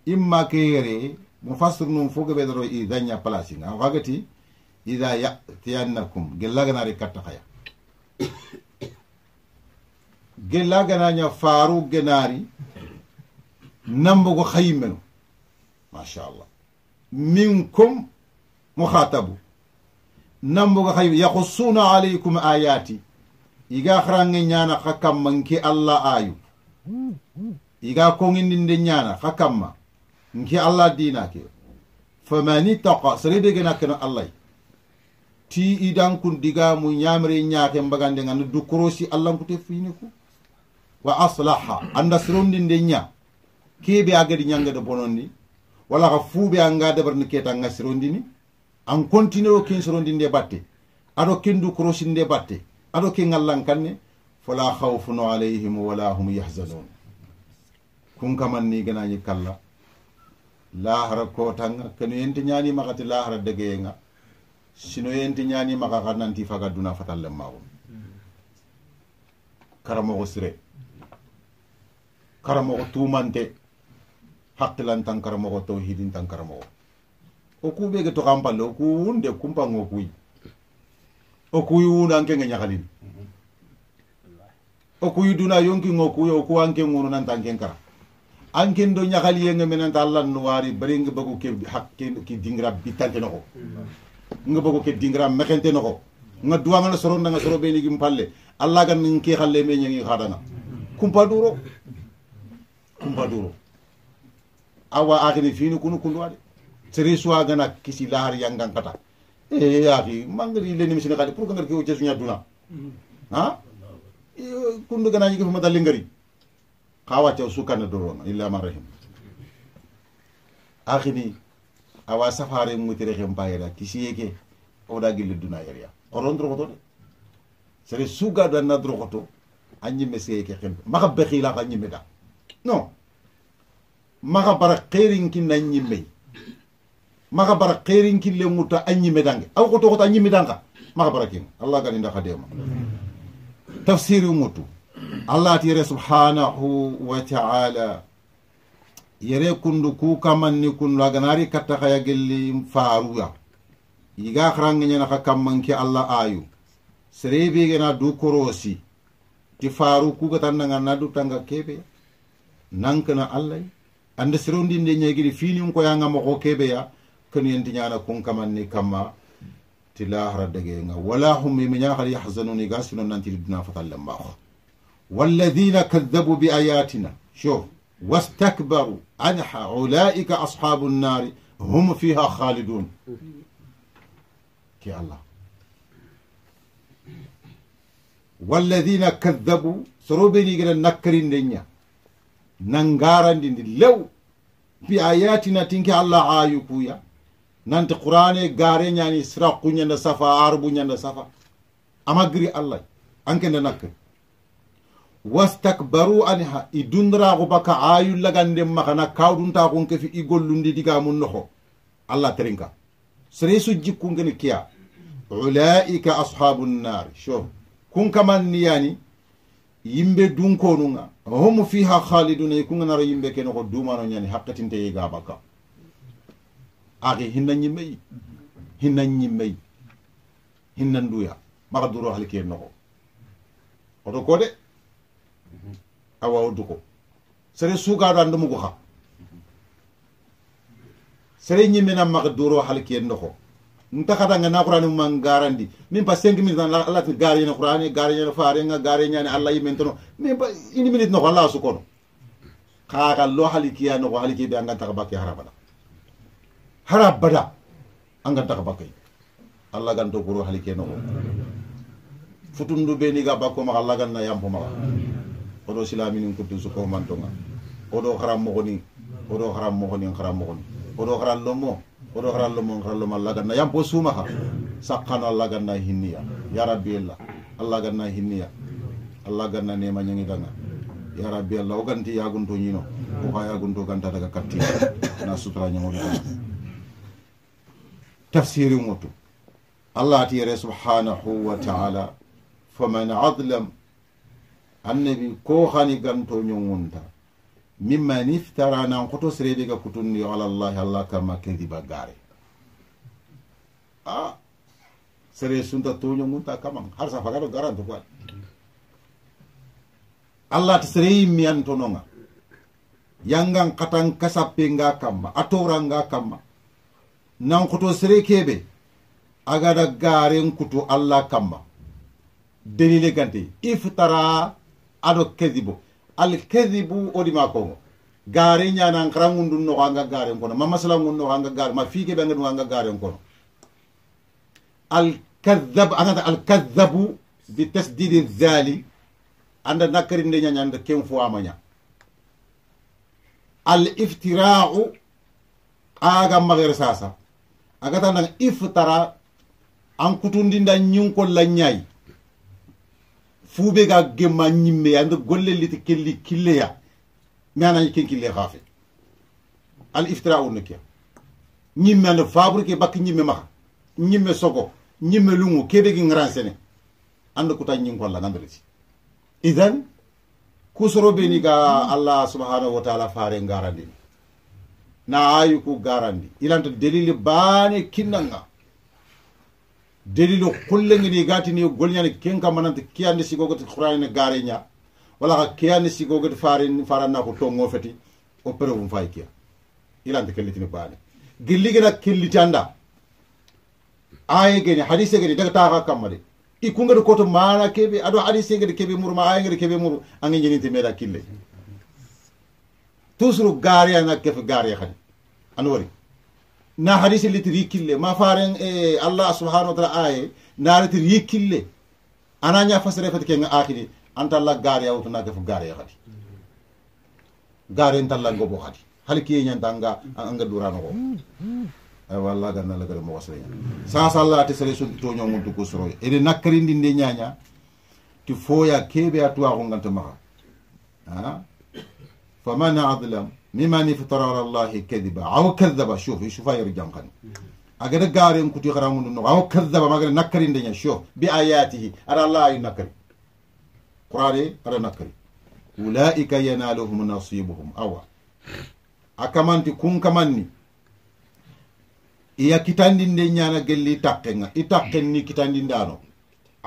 imma keyere mo fasir num foga ɓe ɗaro i daña place nga wagati ida ya'tiyannakum gellaganari katta haya gellaganaña faru genari nambogo kayimmen masha allah minkum مخاطبو نمبو خيو يقصون عليكم آياتي iga xarange ñana xa kamma nki allah ayu iga koŋindinde ñana xa kamma nki allah dina ke famani taqa seredegena keno allah ti idankun digamu ñamere ñaxe mbagandenga na dukorosi allankute fuyini ku wa aslaha anda serondinde ña kebe agadi ñangede bonondi wala xa fuɓe anga debarni keta nga serondini an continue o kin sorondi nde batte aɗo kendu krosi nde batte aɗo ke ngallankanne fala haufuno alayhim wala hum yahzanun kun kamanni ganañi kalla lahara kotanga keno yente ñanimakate lahara degeyenga sino yente ñanimaka ka nanti faga duna fatallen mawon karamoxo sire karamoxo tumante hakkilantan karamoxo tawhidintan karamoxo okubeke tokampanda okuwunde kumpanga okuyi okuyiwunda ankenge okui okuyiduna yonki ngokui okuwa anke ngono nanta anken kara anke ndo nyakali yenge menanta allah nuwari bering nga bago ke hakke ki dingra bitante noko nga bago ke dingra mekente noko nga duwa mana soro nga soro beni gim allah gan nke khalle me nyangi khadana kumpa duro kumpa duro awa akhini fini kunu kundu sere suwa gana kisi lahari yang gang kata eh ya ki mangri le ni kali pour ngar ki o jesu nyaduna hmm. ha iya, kundu gana yigi fuma dalli ngari kawa na sukana dorona illa marahim akhini awa safari mutere hem bayra kisi yeke o da gilli duna yeria oron dro goto sere suga da na dro goto anyi mesi yeke hem maka bekhila ka nyi meda non maka para kin maxa bara xeerinkillenguta a ñimedange a xutoxota a ñimidanga maxa bara kin allah gani ndaxa deema tafsiri ŋutu allah ti yere subhanahu wa taala yere kundu ku kamanni kundu a ganari katta xaya gelli faaruya yiga xarangeñanaxa kammanke allah ayu sere ibegena du korosi ti faaru ku gatannanga na dutanga keɓeya nankna allahy ande sere ndinde ñegidi fiininkoyanga moxo keɓeya كنين تنيانا كون كما ني كما تلاه ردقين ولا هم من يخل يحزنوني قاسلون ننتي ربنا فطل والذين كذبوا بآياتنا شو واستكبروا عنها أولئك أصحاب النار هم فيها خالدون كي الله والذين كذبوا سروبيني قلن نكرين دنيا ننغارن دين لو بآياتنا تنكي الله عايقويا nanti qur'ane gare ñani sira kuñanda safa arbu ñanda safa ama giri allah ankende nakke wastakbaru anha i dundiraxu baka ayullaganden maxana kawduntaxun kefi i gollundi digamun noxo allah terinka seresu jikkungeni kiya ulaika ashabu nnari shof kun kaman niyani yimbe dunkonunga hum fiha khaliduna i kunganaro yimbe ke noxo dumano ñani haqqetinte yega bakka aki hinna ñimmeyi hinna ñimmeyi hinna nduya maka duro halike noxo oto ko de awa o duko sere do andu mugo ha sere mena maka duro halike noxo nta xatanga na qur'ani man garandi min pa 5 minutes gari la gari na qur'ani gari na faare nga gari nya ni allah yimen tono min pa 1 minute no allah su kaka lo haliki ya no haliki be anga ta harabala Harap bada an ga daga Allah gan to kuro halike no futun beni ga bako ma Allah gan na yampo ma odo silaminin kutu su ko man odo haram mo ni odo haram mo ni haram mo ni odo haram lomo odo haram lomo haram lomo Allah gan na yampo suma ha sakkan Allah gan na hinniya ya rabbi Allah Allah gan na hinniya Allah gan na nema nyangi danga ya rabbi Allah o ganti gunto nyino o ha yagunto daga katti na sutra tafsiri ŋoto allah ti yare subhanahu wa taala faman adlam annabi ko hani ganto ñoŋunta mimma niftara nan koto serede ga kutundi ala allah kama kendi gare Ah, sere sunta toñoŋunta kama har sa fagaro garanto ko allah ti sere yimmiyantonoŋa yangan katan kasappe nga kama a toranga kama. nan nankuto sere keɓe agada garen kuto allah kamba delile ganti iftara aɗo kedibo alkedibu oɗima kongo ya nan karangun ndun no anga garen kono ma masala masalangun no anga gare ma fike anga ɗum anga garen kono al alkadab al alkadabu bi tasdidi zali anda nakari nde ñaña anda ken fo amaña al iftirau aga magar sasa agata nan iftara an kutundinda ñinkolla ñayi fuube ga gemma ñimme ande golle liti kelli killeya mi anañi ken kille hafe al iftara unno kiya ñimme ande fabrique bak ñimme maxa ñimme sogo ñimme lungu gi ngransene ande kuta ñinkolla ci. idan kusoro beni ga allah subhanahu wa taala faare ngarandini na ayu ku garandi ilanta delili bane kinnanga delilo kullengini gatini golñani kenka mananta kiyande sigogoti qur'anine gareña wala ka kiyande sigogoti farin farannako tongo feti opere o prevum fay kiya ilanta kellitini bane gilligena kelliti anda aye geni hadise geni daga taxa kamma de i kungedi koto mana keɓe aɗo hadise ngedi keɓe muru ma aye ngedi keɓe muru mee meeɗa kille toujours gariya na kef gariya khadi anori na hadisi litir yikille ma faren e allah subhanahu wa ta'ala aye na litir yikille ananya fasare fat kenga akhiri anta allah gariya wutuna kef gariya khadi gariya anta allah gobo khadi halki nyanta anga anga durano ko ay walla ganna la gara mo wasaya sa salla te sere sun to nyongu to ko soro nyanya ti foya kebe atuwa ko nganta ha فمن أظلم ممن افترى على الله كذبا أو كذب شوف شوف يرجع قن أجد قارن كتي غرامون النوع أو كذب ما قال نكر الدنيا شوف بآياته أرى الله ينكر قرآن أرى نكر أولئك ينالهم نصيبهم أو أكمنت كن كمني iya kitandinde ñana gelli takkenga i takken ni kitandindano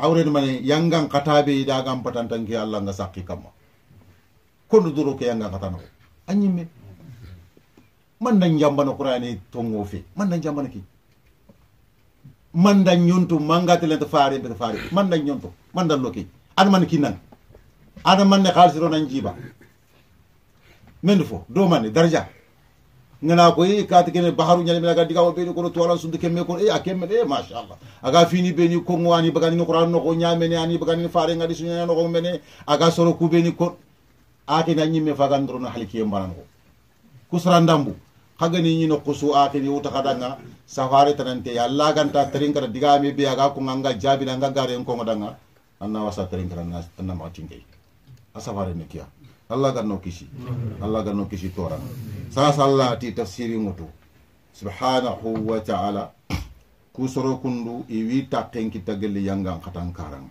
awren mane yangan katabe idagan patantanki allah nga sakki kamma kono doro ke yanga katana ko anyimme manda jambano no qur'ani tongo fe man njamba no ki manda nyonto manga tele to faare be faare manda nyonto dan loki ad man ki nan ad man ne khalsi ro nan jiba men fo do man darja ngana ko e kaati kene baharu nyale mila ga diga wobe ko to wala sundu me ko e eh, akemme de sha Allah aga fini be ni ko ngwani bagani ni qur'an no ko nyame ne ani bagani faare ngadi sunya no ko mene aga soro ku be ni ko akina ñimme fagandorono halikiye mbanango kusra ndambu hagani ñino kusu akini nga safare tanante yalla ganta terinkata digame be aga ko anga jabina anga garen nga danga anna wasa terinkata na anna ma tingay asafare ne kiya allah n'o kisi allah n'o kisi tora sasa allah ti tafsiri ngutu subhanahu wa ta'ala kusoro kundu iwi takken kita gelli yangan katan karang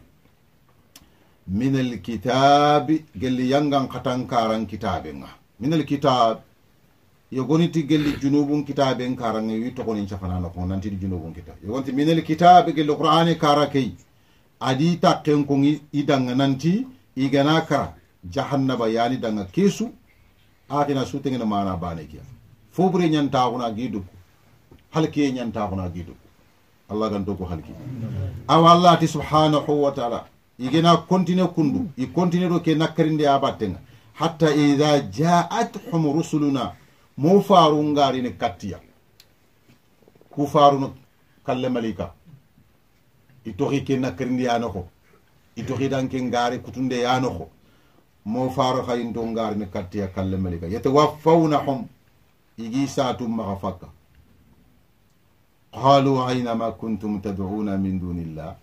min alkitabi gelli yangan katan karan kitaben minal min alkitab yogoniti gelli junubun kitaben karan yi ta wi togonin cafanana ko nanti junubun kitab yogonti min alkitabi gelli qur'ani e kara kei adi ta kon idan danga nanti igana kara jahannaba ya yani danga kesu akina sutengena mana bane kiya fobre ñantaxuna gi duggu halkiye ta gi duggu allah gan dogu halki awa allah ti subhanahu wa taala igena continue kundu i continue ɗo ke nakkarinde ha battenga hatta ida jaathum rusuluna mo faru ngarine kattiya ku faruno kalle malika i toxi ke nakkarinde yanoxo i toxi danke ngari kutunde yanoxo mo faro xayin to ngarine kattiya kalle malika yatawafawnahum igi satum maxa fakka qalu aynama kuntum taduna min dunillah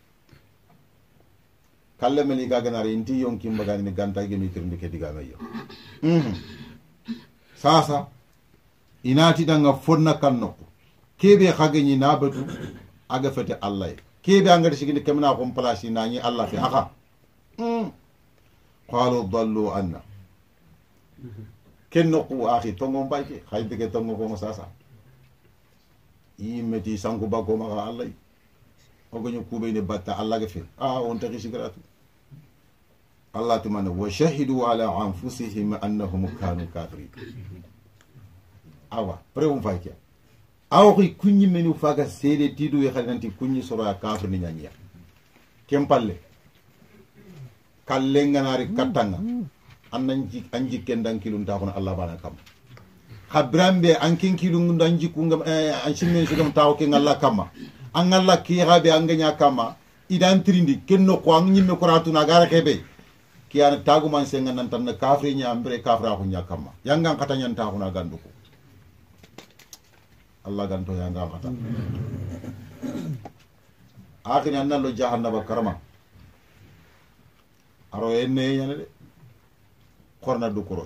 kalle meni ka ganari inti yonkin bagani ganta gemi tirndi ke digamayyo sasa inati danga fonna kan nokku kebe hageñi na batu aga fete allah kebe angati sigindi kemena kon place nañi allah fe haka qalu dallu anna ken nokku axi tongo mbayke xay bege tongo kongo sasa yimmeti sanku baggo maxa allah ogoño kuɓeyne batta allah ge fe a on taxi sigaratu allah tumana wa shahidu ala anfusihim annahum kanu kafirin awa prewum fakia awa koy kuñi menu faga seede tidu ye xalinanti kuñi soroya kafir ni ñañiya kem palle kalle nganari kattanga annan jik an jikken dan kilun ta kono allah bana kam habrambe an kin kilun dan jikku ngam an shimme shugam taw ke ngalla kama an ngalla ki rabe an ganya kama idan trindi kenno ko an nyimme ko ratuna gara kebe kiyana man senga nan tan kafri nya ambre kafra ko nya kama yangan kata nyan ta kuna ko allah ganto yanga kata akini nan lo ba karma aro enne yana de korna du digam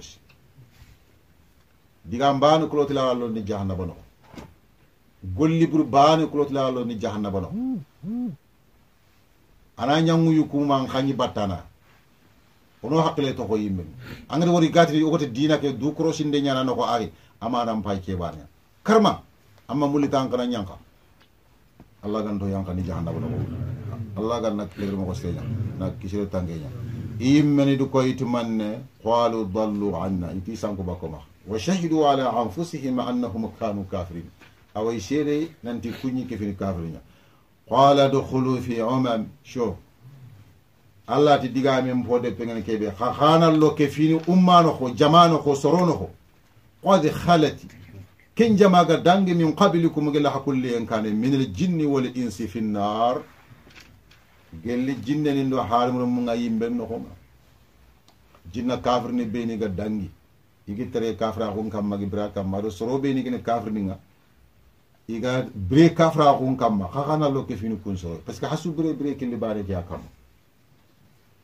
diga mbanu la wallo ni ba no golli bur banu la wallo ni ba no ana nyangu yukuman khani batana ono hakkile to ko yimɓe angre wori gatiri ogote dina ke du crossin de nyana no ko ari amaɗan pay ke barnya karma amma mullitan kana nyanka allah gan do yanka ni jahanna bo no allah gan nak leer mo ko seña na kisire tange ña yimmeni du koyti manne qalu dallu anna iti sanko bakko ma wa shahidu ala anfusihim annahum kanu kafirin away seede nanti kuñi kefini kafirin qala dukhulu fi umam shuf allah ti digamen fo kebe keɓe ha hanallo ke fini ummano ho jamano ho sorono ho qad halati ken jamaga dange min qablikum gella hakkulle en kane min al jinni wal insi fi nnar gelli jinne nin ɗo haarimuro muga yimɓen no honga jinna kafre ni beyniga dangi igi tere kafra hun kamma gi bira kamma aɗo soro beynigine kafre ninga iga bire kafra hun kamma hahanallo ke fini kun soro par ce que hasu biree bire kille bare ke a kamma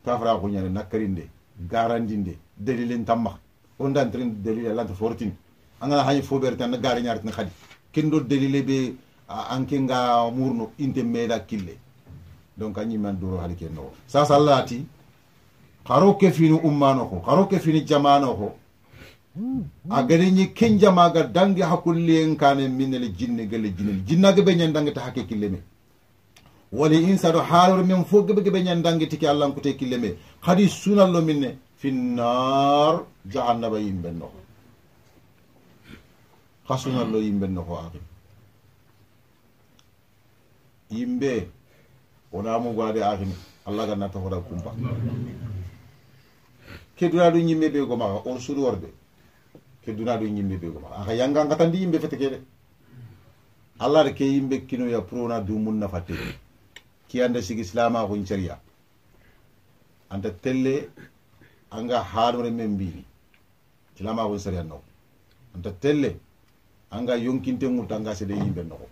tafra hunyane nakarinde garandinde dalilin tamma on dan trin dalil la ta fortin anga hanyi fober tan gari nyar tin khadi kendo dalile be anke nga murno inte meda kille donc anyi man duro halike no sa sallati karo ke fini ummano ko karo ke fini jamano ko a gari ni kin jama ga dangi hakulle en kane minel jinne gele jinne jinna ga be nyen dangi ta hakke kille me woli insaɗo haalore min fo geɓe geɓe ñandangue tiki allahnkote killle me hadi sunallo minne finnar jahannaba yimɓennoko ha sunallo yimɓennoko aki yimɓe wona mugade akini allah gannata hoɗa kumpa keduna ɗum yimɓe ɓego maka on suuɗu worɓe keduna ɗum yimɓe ɓego maka aka yangangatandi yimɓe fetekede allah ada ke yimɓe kinoya pour wona dumum nafatteɗe kiyande sigi silama kun ceriya anta telle anga harmre men mbini silama kun ceriya no anta telle anga yonkinte ŋutta anga sede yimbe noko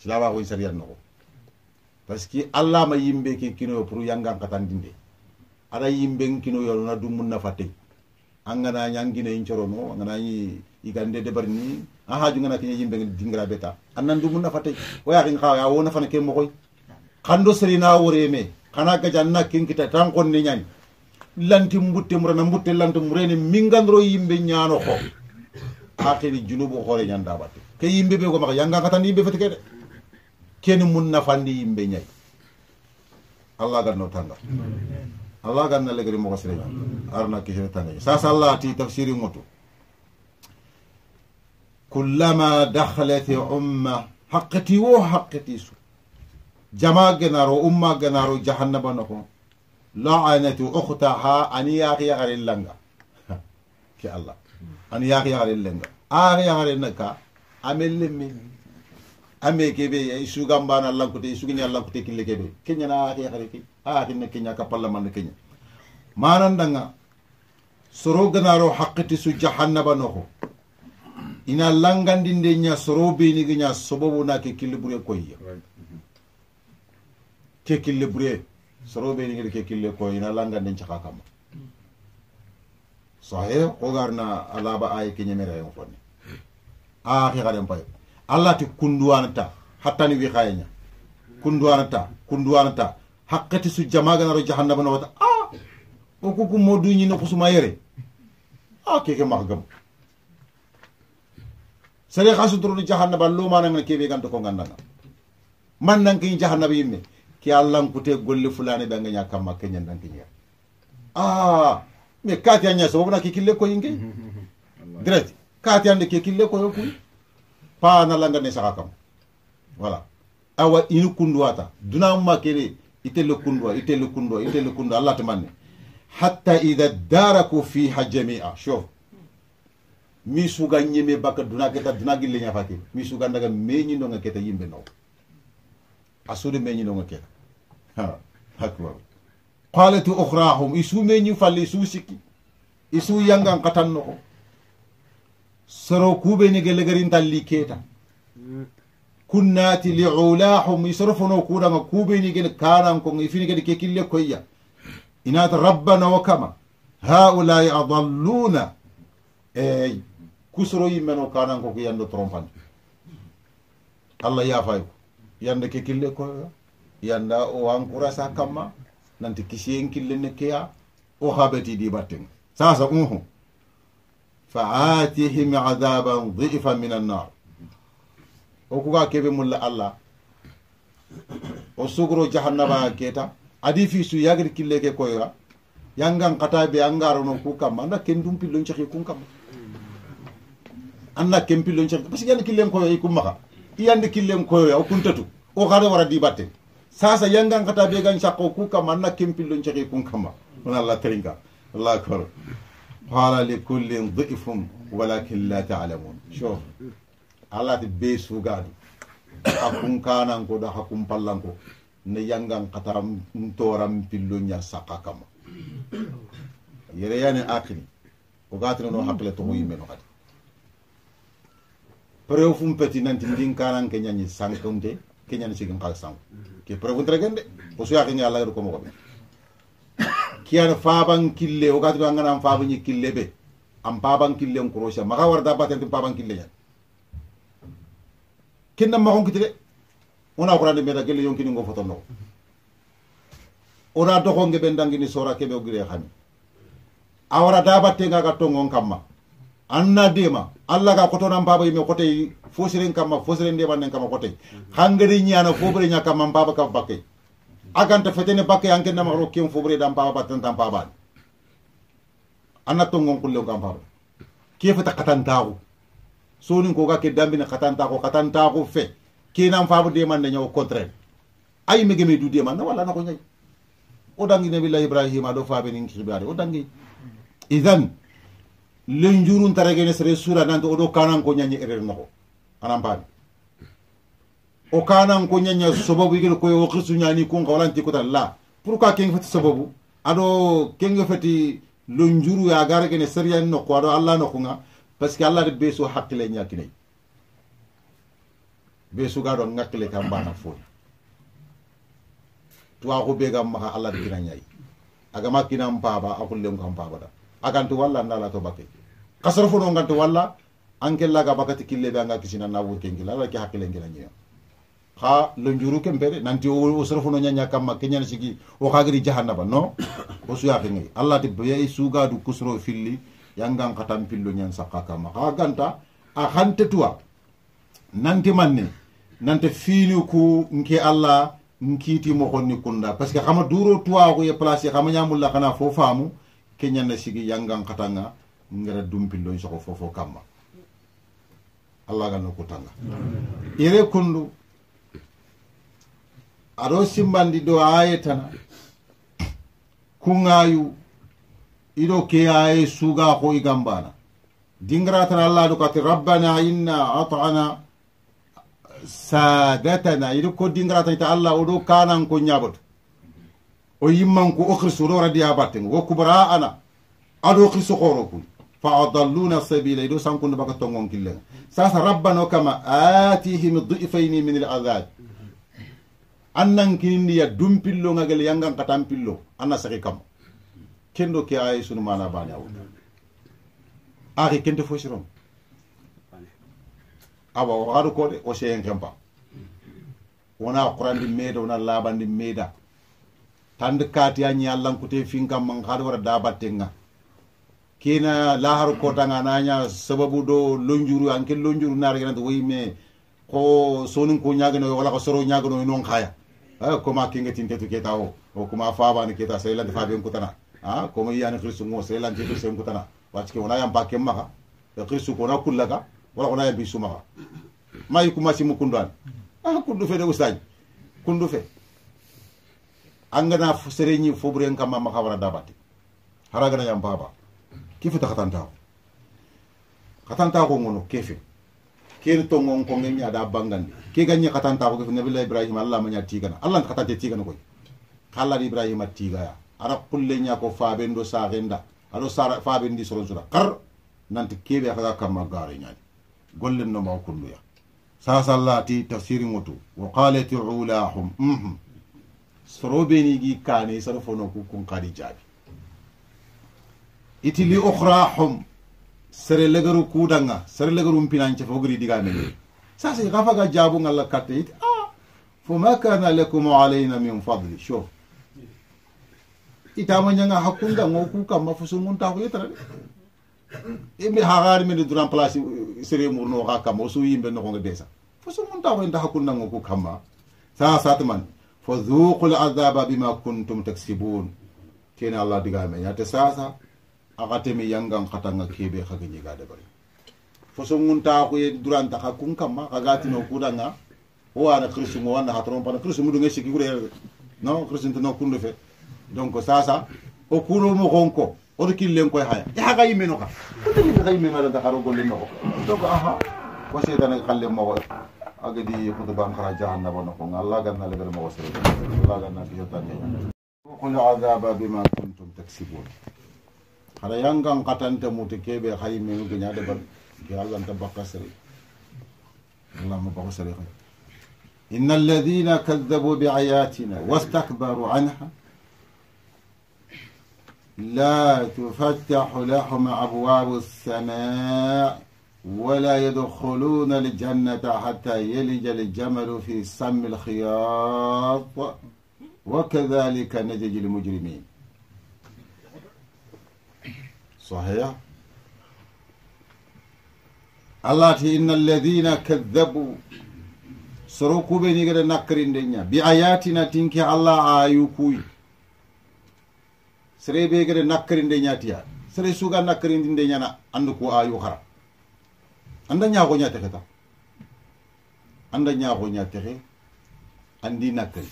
silama kun ceriya no parce que allah ma yimbe ke kino pour yangan Ada aɗa yimɓen kinoyo nona dummun nafatey angana ñangine in corono anganañi igande debar ni Aha haaju ngana keña yimɓe dingra beta dum na fate waya yaxin xa ya wona fane ke moxoy kando serina woreme kana ga janna kita tan konni ñani lanti mbutte murana mbutte lanti murene mingandoro yimɓe nyano ko hateni junubu hoore ñanda batte ke yimɓe be ko maka yanga katandi yimɓe feti kede keni mun nafandi yimɓe nyai allah ganno tanga allah ganna legri moko sireña arna kisene tanga sasa allah ti tafsiri ŋotu kullama dakhalat umma haqqati wo haqqati su جماعة جنارو أمة جنارو جهنم نكون لعنة أختها أن يأخي على اللنجا كي <laughs> الله أن يأخي على اللنجا أخي على النكا أمل لمي أمي كبي يسوع غمبان الله كتير يسوع نيا الله كتير كل كبي كنيا نا أخي على كي أخي نكينيا كبلا من كنيا ما نندعنا سرو جنارو حق تسو جهنم نكون ina langandinde ña sorobeeniga ña sobobo naake kille ɓure koyya right. Kekil le bure be ni kekil kille ko ina langanden caka kamma sahe garna alaba aye keñemera a ke ga xaren pay allah ti hatta ni wi xayeña kundu kunduwanata haqqati su jahannam no wata a ah! o modu ni no kusuma yere a ah, keke max gam sere xa sutorono jahannaba ke be ganto ko gandanga man ke jahannam yimme ke kute golle fulani ɓe angeña kamma keñandankiñeer ah mais kati anya so sobobona ke kille ko yinge <laughs> direct kati ande ke kille ko yoku pa na langa ne saka kam voilà awa inu duna ini ite le kundo ite le kundo ite le kundo allah tamanne hatta idha daraku fiha jamia shof mi suga ñeme bakka duna keta duna gille ñafake mi suga ndaga meñindonga keta yimbe no asude meñi ɗonga kela akbar qalat ukhrahum isu meñi falli isu sikki isu yangan katanno ko soro kuɓeni gelegarintalli keta kunnati liulahum isorofono kuɗanga kuɓeni gen kanankon ifini gede kekille koyya inata rabbana wo kama haulai adalluna eyi kusoro yimmeno kanankoko yando trompande allah yafayi ko yanda ke kille ko yanda o wankura sa kamma nanti kisiyen kille ne keya o habeti di sa sasa uhu fa'atihim azaban dhi'fan min an-nar o kuga kebe mulla allah o sugro jahannama keta adi fi su yagri kille ke koyra yangan kata be no ku kamma na ken dum pillon chekhi kun kamma anna ken chekhi parce que kille killen koyo ikum maka iyande killem koyoya o kuntatu o xare wara dibatte sasa kata be gan cakko ku kamma anna kempillon caki kun kamma on allah teringa allah akbar qala li kullin difum walakin la talamun so alati be sugadu a kun kananko ɗo ha kun pallanko ne yangankata ntoran pillonya sakka kamma yereyani akini o gatinano hakkile togo yimmeno kadi preuve um peti nanti ndin karan ke nyani sankum de ke nyani sigin kal sang ke preuve tra gende o su yakin yalla ko mo faban kille o gadu ngana am faban ni kille be am baban kille on krosha maka warda baten baban kille ya kinna ma hon kitire ona ko meda gelle yonkini ngo fotonno ora doho nge bendang dangini sora kebe o gire hani awara dabatte ga gatto kamma anna dema allah ga koto nan baba yimi fusi fosiren kama fosiren de banen kama kote hangari ana fobre nya kama baba ka bakke aganta fetene bakke anke na maro kim fobre dan baba batan tan baba anna to ngon kullu kam baba kefa ta katan tawo Suning ko ga ke dambi na katan tawo katan tawo fe ke nam fabu de man nyaw contraire ay mege me du de man wala na ko nyai o dangi nabi ibrahim do fabe nin kibare o dangi idan lenjurun taragene sere sura nanto oɗo kananko ñañi erere noxo ana mbaani o kananko ñaña sobabu yigel koye wo xirsu ñani kunxa walanti kota la pourquoi kenge fati sababu aɗo kenge fati lonjuru yagaragene seriyani noqu aɗo allah noqunga parce que allah de beeso hakkile ñakinayi beesugaɗo ngakkile ka mbana foyi tuwaxu ɓe gam maxa allah de kina ñayi agama kinan paaba a xullengu da aganto walla to bakke kasara fono ganto walla laga bakati be anga kisina wurke ngila la lagi hakile ngila ñeya ha lonjuru kempede nanti o sara fono ñaña kamma keñana sigi o jahanna ba no <coughs> o ngi allah ti suga du kusro filli yanggang katan pillo ñan saka kamma ha ganta a hante tuwa nanti manne nanti fiini ku nke allah mo honni kunda parce que xama duro tua ye place xama la kana fo famu keñana sigi yangan katanga ngara dumpilloy soko fofo kamma allah ganno kutanga ire kundu aɗo simbandi do aye tana kungayu iɗo ke aye suga ko igambana dingiratana allah ɗo kati rabbana inna atana sadatana iɗo ko dingiratana ita allah oɗo kanan ko ñaɓatu o yimmanku o kristuɗo radi ha batte ngo wo kubara ana aɗo kristu koro kuy fa adalluna sabila iɗo sankunde baka tongon killenga sasa rabbano kama atihim difaini min al adab annan kinindiya dumpillo nga gele yangan katan pillo anna saki kam kendo ke ay sunu mana bani awu ari kende fo siron awa o haru ko de o sey en kempa wona qur'an di meda wona laban di meda tande kati a ñallankute finkamman haɗa wara dabattenga kina lahar kotanga naña sababu do lonjuru anke lonjuru naragenante woyi mais ko sonin ko ñagano wala ko soro ñagano noon ko koma kinga tintetu keta o o koma ni keta seylante faɓen kutana a koma yiyani christu ngo seylante christu en kutana parce que wona yampa ken maga christu e, ko wona kullaga wala wona yampi sumaga mayi kumasimu kundu an a ah, kundu fe de ustaji kundu fe angana sereñi foburen kama maka wara dabati hara yam baba kifuta katantako katantako ngono kefe kene to ngon ko ngem ada bangandi ke ganye katantako kefe nabila ibrahim allah manya tigana allah katante tigana koy kala ibrahim tigaya ara kulle nya ko fabendo sagenda ado sara fabendi soron sura kar nanti kebe kaga ya kama gare nyaani gollen no ma kunduya sasa allah ti wa qalat ulahum mhm soro beni gi kane sara fono ku kun kadi jaabi iti li sere legaru kudanga sere legaru mpinance fo gri diga men sasa gafa ga jabu ngalla katte iti ah ma kana lakum alayna min fadli sho ita manya nga hakunga ngoku kama mun ta ko itra imbe hagari men duran place sere no ga kama so yimbe no ko desa mun ta ko nda hakunga ngoku kama sasa tatman fa dhuqu alazaba bima kuntum taksibun kene allah digame ñate sasa axatemi yangan xatanga keɓe xaga ñegade bari ye duranta ka kun kamma xagatino kudanga owana christungo wanda xa trompana christu mudunge siki wure non christintino kundu fe donc sasa o kuno moxon ko haya. oto killen koy xaya i xaga yimeno xa otoxaga yimenga danta xaro golle ko donc axa wa setane xalle moxoy agadi khutban khana jahannama no ko Allah ganna le mo sere Allah ganna ki jotta ni qul azaba bima kuntum taksibun khara yangan katante muti kebe khay men ko nyaade ban ki Allah ta bakka sere Allah mo bakka sere khay إن الذين كذبوا بآياتنا واستكبروا عنها لا تفتح لهم أبواب السماء ولا يدخلون الجنة حتى يلج الجمل في سم الخياط وكذلك نجزي المجرمين صحيح الله إن الذين كذبوا سرقوا بني غير نكرين دنيا بآياتنا تنكي الله آيوكوي سري بغير نكرين دنيا تيا سري سوغا نكرين دنيا أنكو آيو خرق anda ñaaxo ñaateke ta anda ñaaxo ñaateke andi natten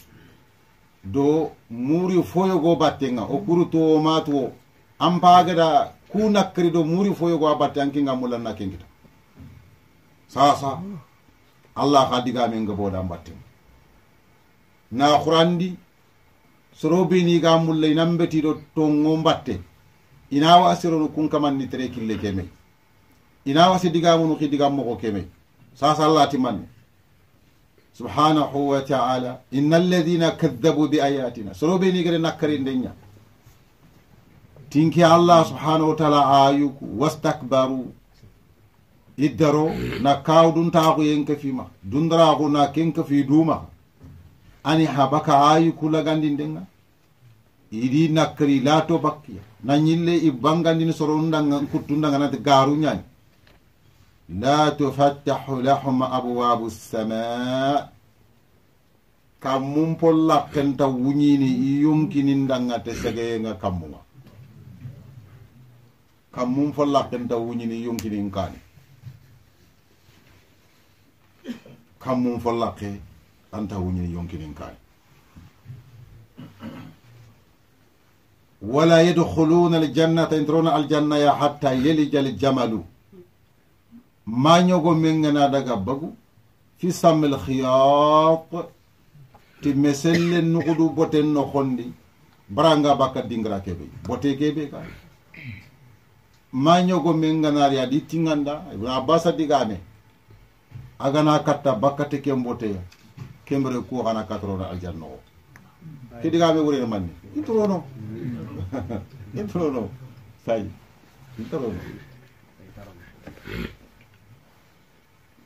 do muri foyogo battenga o kuru to matuwo an pagada ku nakkiri do muri foyogo a batte an kinga mulanna kengita sasa allah ka digamen gaboda an batten na xurandi sorobeni ga mulla inan betiɗo tongo batte ina wa asirono kun kamanni tere kille kemey ina wasi digamunu ki digammogo keme sasa allah timanni subhanahu wa taala inna alladina kaddabu bi ayatina soro benigere nakkarindenya tinki allah subhanahu wa taala ayuku wastakbaru iddaro na kaw duntaku yenke fima dundaraku na kenke fi duma ani habaka ayuku lagandindenga idi nakkari laato bakkiya na ñille i bangandini sorondanga kuttundanga nati garu ñani لا تفتح لهم أبواب السماء كم من بلال كنت ونيني يمكن إن دعنت كمم كم وا كم ونيني يمكن إن كان كم من بلال ونيني يمكن إن كان ولا يدخلون الجنة ينظرون الجنة حتى يلج الجمل mañogo men daga bagu fi sammel khiyat ti meselle nugudu boten no hondi baranga bakka dingra kebe bote kebe ka mañogo men ganari adi tinganda ibn basa digane agana katta bakkate kemboteya kembere ku gana katrona aljannoo ke digame wurene manni introno <laughs> introno sayi introno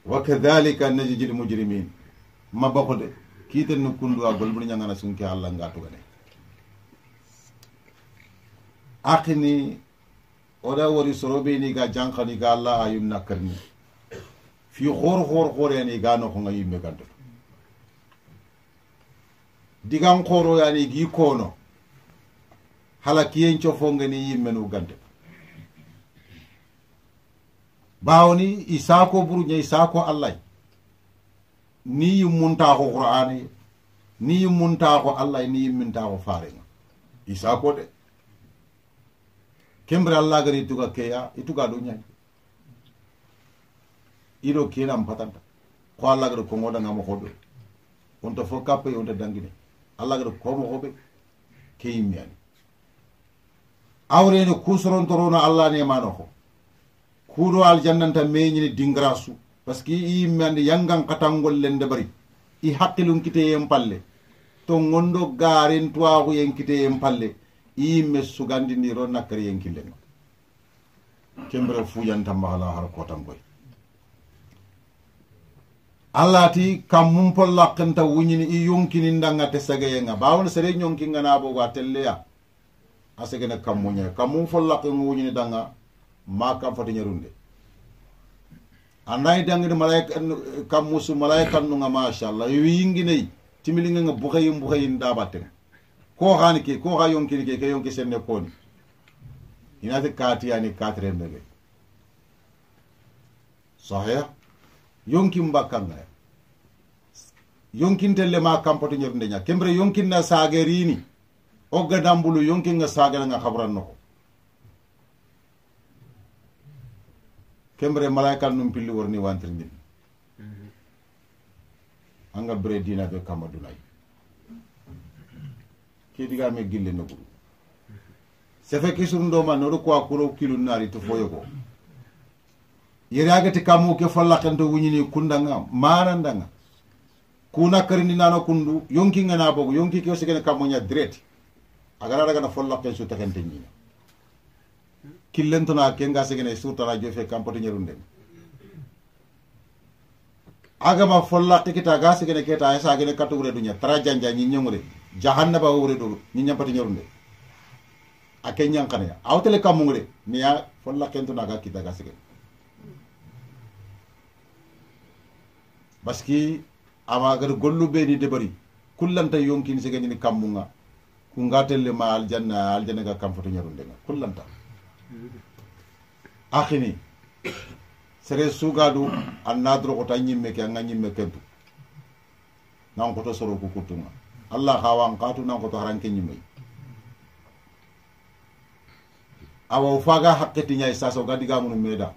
wa kadhalika najidi mujrimin ma bakhode kiten no kundu a gol golbul nyangana sunke allah ngatu gane akini oda wori sorobe ni ga jankani ga allah ayun nakarni fi khor khor khore ni ga no ko ngayi me gandu digan khoro yani gi kono halakiyen cofo ni yimme no gandu bawni isako buru ñayi sako allahy ni yimmuntako qur'ani ni yimmuntako allahy ni yimmintako farema isako de kembre allah gari ituga keya ituga ɗo ñayi iɗo kenam patanta ko allah gari kogoɗagamo hoɓe wonta fo kappa e wonta dangine allah gari komo hoɓe ke yimmi ani awrene kusorontorono allah ni e manoko huɗo aljannanta meñini dingrasu par ce que i yimmeande yangan katangol lende bari i haqqilunkiteyen palle to gondo garen towahu yenkiteyen palle i yimme sugandindiro nakkere yenkillego kembre fuyantama ala har kotangoy allahti kam mum pollaqenta wuñini i yonkini danga te segueyenga bawono sere ñonkinganaboga telleya a segene kam muñe kam mum follaqe ngo wuñini danga ma kam fati ñerunde andayi dangede malaika kam musu malaika nuga machallah yo yinginayi timilingenga buhayi buhayin dabattenga ko hani ke ko ha yonkini ke ke yonki senne koni inati katiyani katirembege sahya yonkin bakkangaya yonkintelle ma kampoto ñerunde ña kembre yonkinna sagerini ogga dambulu yonkinga sageranga haburan noko kembre malaika numpilli warni wantirndin mhm. anga bre dina be kamma dunayi kedigame gille nogudu mhm. sefe kisurundoma noru kuwa kuro kilu nari to foyo ko yeragati kamu ke falla kanto wunyini kundanga marandanga kuna karini nano kundu yonki ngana bogo yonki ke osigene kamonya direct agara daga na falla kanto su takante nyina kilento na ken ga segene la jofe kampoto aga agama folla tikita ga segene keta esa gene katugure dunya tara janja nyongure jahanna ba wure do ñi ñampati ñerunde ake ñankane awtele ya. kamungure ya folla na ga kita ga segene baski ama gar gollu beni debari kullanta yonkin segene ni kamunga kungatelle ma aljanna aljanna ga kampoti ñerunde nga kullanta akhini sere anadro annadro kota me ke anga me kentu nan koto soro ku kutunga allah hawan katu nan koto haranke nyimme awa ufaga hakketi nyai gadiga mun meda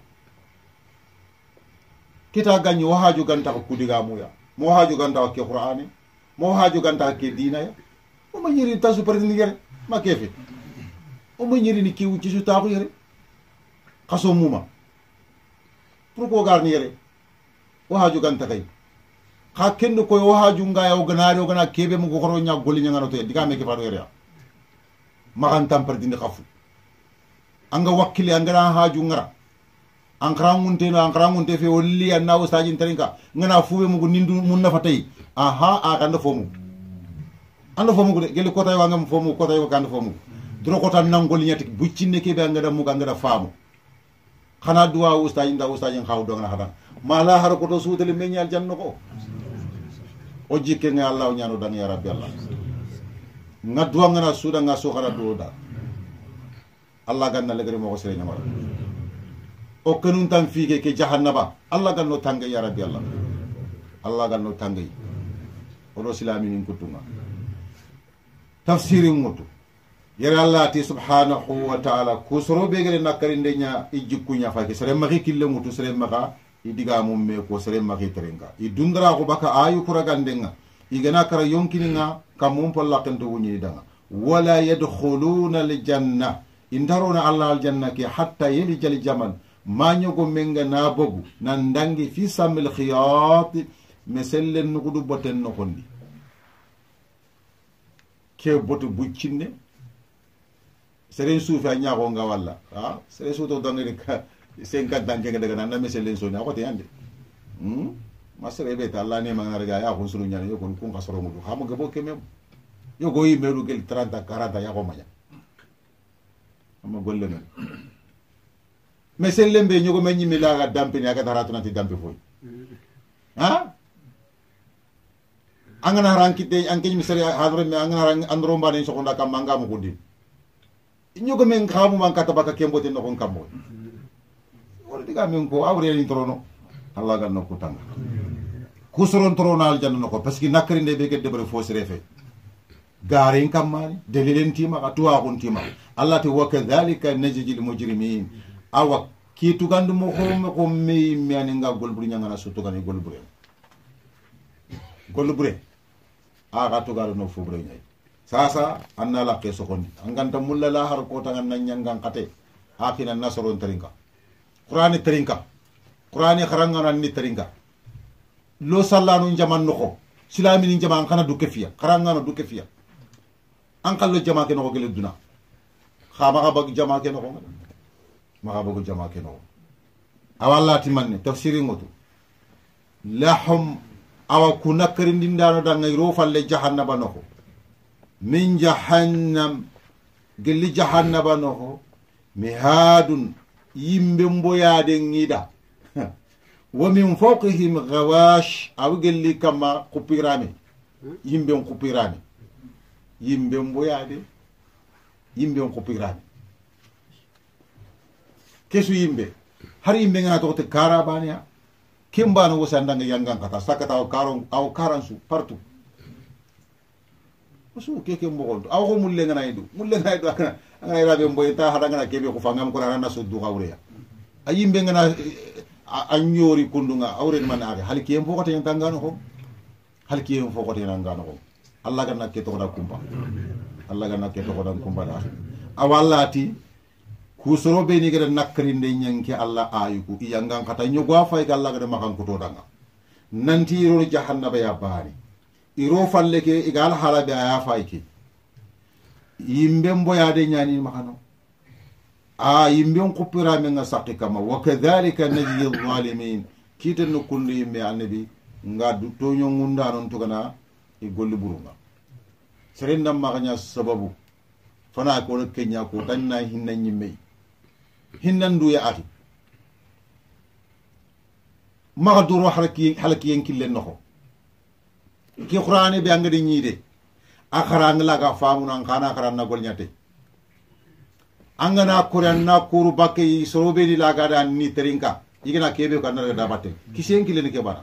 kita ganyi wa haju ganta ko kudiga ya mo haju ganta ke qur'ani mo haju ganta ke dina ya o ma yiri tasu ma kefe o ni ki ci su taaxu yere kasomuma muma pour ko garni yere o haju ganta kay xa kendu koy o haju ngaya o ganari gana kebe mu goxoro ña golli di toye diga yere faado yereya maxan tampardindi dindi fu anga anga angana haju ngara ankara karangunte no ankara karangunte fe o liya na o sajin tarinka ngana fuɓe mugu nindu mun nafa tayi aha a kan do fomu ando fomu gele fomu kota fomugu kan fomu. fomu dorokotan nangol ñati bu cinne ke be ngada mu kana dua xana duwa ustaji nda ustaji xaw do ngana xada mala har ko to suudale me ñal janno ko o jikke nga allah nyano dan ya rabbi allah nga duwa nga so do da allah ganna le gari moko sere nyamara o tan ke jahannaba allah ganno tange ya rabbi allah allah ganno tange silami silaminin kutunga tafsirin ŋotu yere allati subhanahu wa ku kusoro begere nakkarinde ña i jikku ñafake sere maxi kille ŋutu sere maxa i diga mum me ko sere maxi i dungaraxu baka ayu kuragandenga i ganakara kara yonkininga ka mum pollakente wuñidanga wala yadkhuluna aljanna indarona allah aljanna ke hatta yelija aljaman mañogo menga na bogu nan dangi fi sammil khiyat me sellen nugudu boten nogondi ke botu buccinne seren suufi a nga walla a seren suuto dangene cinquante ka kenge na andame selen soni a xote yande hmm? ma sere be ta allah nemagana rega ya xun sunu ñane yokon kun xa sorongudu xama gebo ke mem yoko yimeru gel ya quarante yaxo maña ama golle men mais selle mbe ñogo me ñimmi laga dampini aga na tunati dampi foy a angana hara te kitte an keñimi ha hadre me angana hara andoro mbane soxonda kam ko inyogo men kamu man kata baka kembo tin nokon kambo wala tiga men ko awre ni trono Allah gal nokko tanga kusuron trono al jan nokko parce que nakri nde be gedde bare fos refe gare en kamani delilen tima ka tuwa kun tima Allah te waka zalika najji al mujrimin awa ki gandu mo ko ko me mi an nga golburi nyanga na sutu Golbure. A golburi aga garo no nyai sasa anna la ke sokondi anganta mulla la har kota ngan nanyangan kate hakina nasoron terinka qur'ani terinka qur'ani kharanga nan ni terinka lo sallanu jaman noko silami ni jaman kana du kefiya kharanga no du kefiya an kallo jama ke noko gele duna khama ga bag jama ke noko ma ga bag jama ke noko awalla timanne tafsirin goto lahum awa kunakrin dindano dangay ro falle jahannaba noko min jahannam gelli jahannaba noho haadun yimbe mboyaden ŋiɗa <laughs> wa min fawqihim gawash aw gelli kamma kuppirame yimɓen kuppirame yimbe mboyade yimɓen kuppirame kesu yimɓe har yimɓe gana togote karabaneya kembano wosandanga yangan kata sakkata aw karan su partout kusu keke mogon do awo mulle ngana yidu mulle ngana yidu akana ngana rabe mboy ta hada ngana kebe ko fangam ko rana so du gawre ya ayimbe ngana eh, anyori kundunga ah, awre man age hal kiyem fo kote ngano ko hal kiyem fo kote ngano ko allah ganna ke to da kumba allah ganna ke to da kumba da awallati kusoro be ni gada nakrinde nyanke allah ayuku iyangan kata nyogo afay galla gada makan ko to danga nanti ro jahannaba ya bari iro falle ke igal harabe aya fay ke yimɓe mboyade ñanima hano a yimɓen kuppiramenga sakki kama wa kadalika najdi lalimin kiiten no annabi nga toño gunda noon tugana e golli ɓurunga serendam magaña sababu fana kono keña ko tanna hinna ñimmeyi hinnan nduya aki maga duro halakiyen killen noxo ki qur'ani be angadi de akhara angla ga famu nan kana akhara na gol nyate angana qur'an na kuru bakke sorobe di laga da ni terinka igina kebe kan na da batte kisen kilen ke bara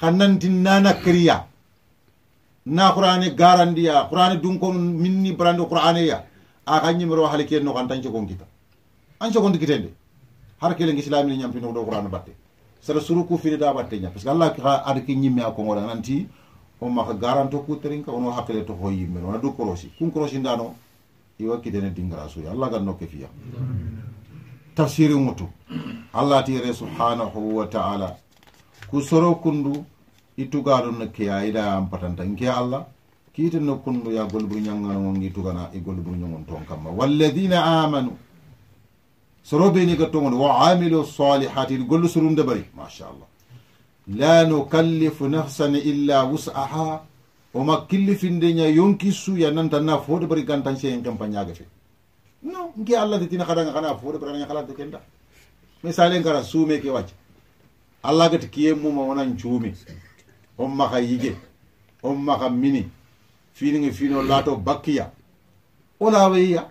kannan dinana kriya na qur'ani garandiya qur'ani dun ko minni brando qur'ani ya aga mero halike no kan tanci kon kita an ci dikite de har kelen islam ni nyam fi no do qur'ani batte sara suruku fi da batte nya parce que allah ha ad ki nyimme akongo nanti on maka garanto kuterinka ono hakkile to ho yimɓe no wona du korosi kun korosi ndano iwa kidene dingara soy allah gan nokke fiya tafsiri ŋutu allah tire subhanahu wa taala ku soro kundu itugaɗo no keya ida an patanta nke allah kiite no kundu ya golburu ñanganoŋon gi tugana i golburu ñoŋon ton kamma walladina amanu soro beni ga toŋon wa amilu salihati gollu surunde bari machallah لا نكلف نفسا إلا وسعها وما كلف الدنيا ينكسو ينانتنا فود بريكان تنشي ينكم بنياغة في no ngi allah de tina kada ngana fo de bara ngala kala de kenda misale ngara sume ke wacce allah ga tikiye mu ma wonan chumi on ma khayige on ma khamini fini ngi fino lato bakkiya ona weya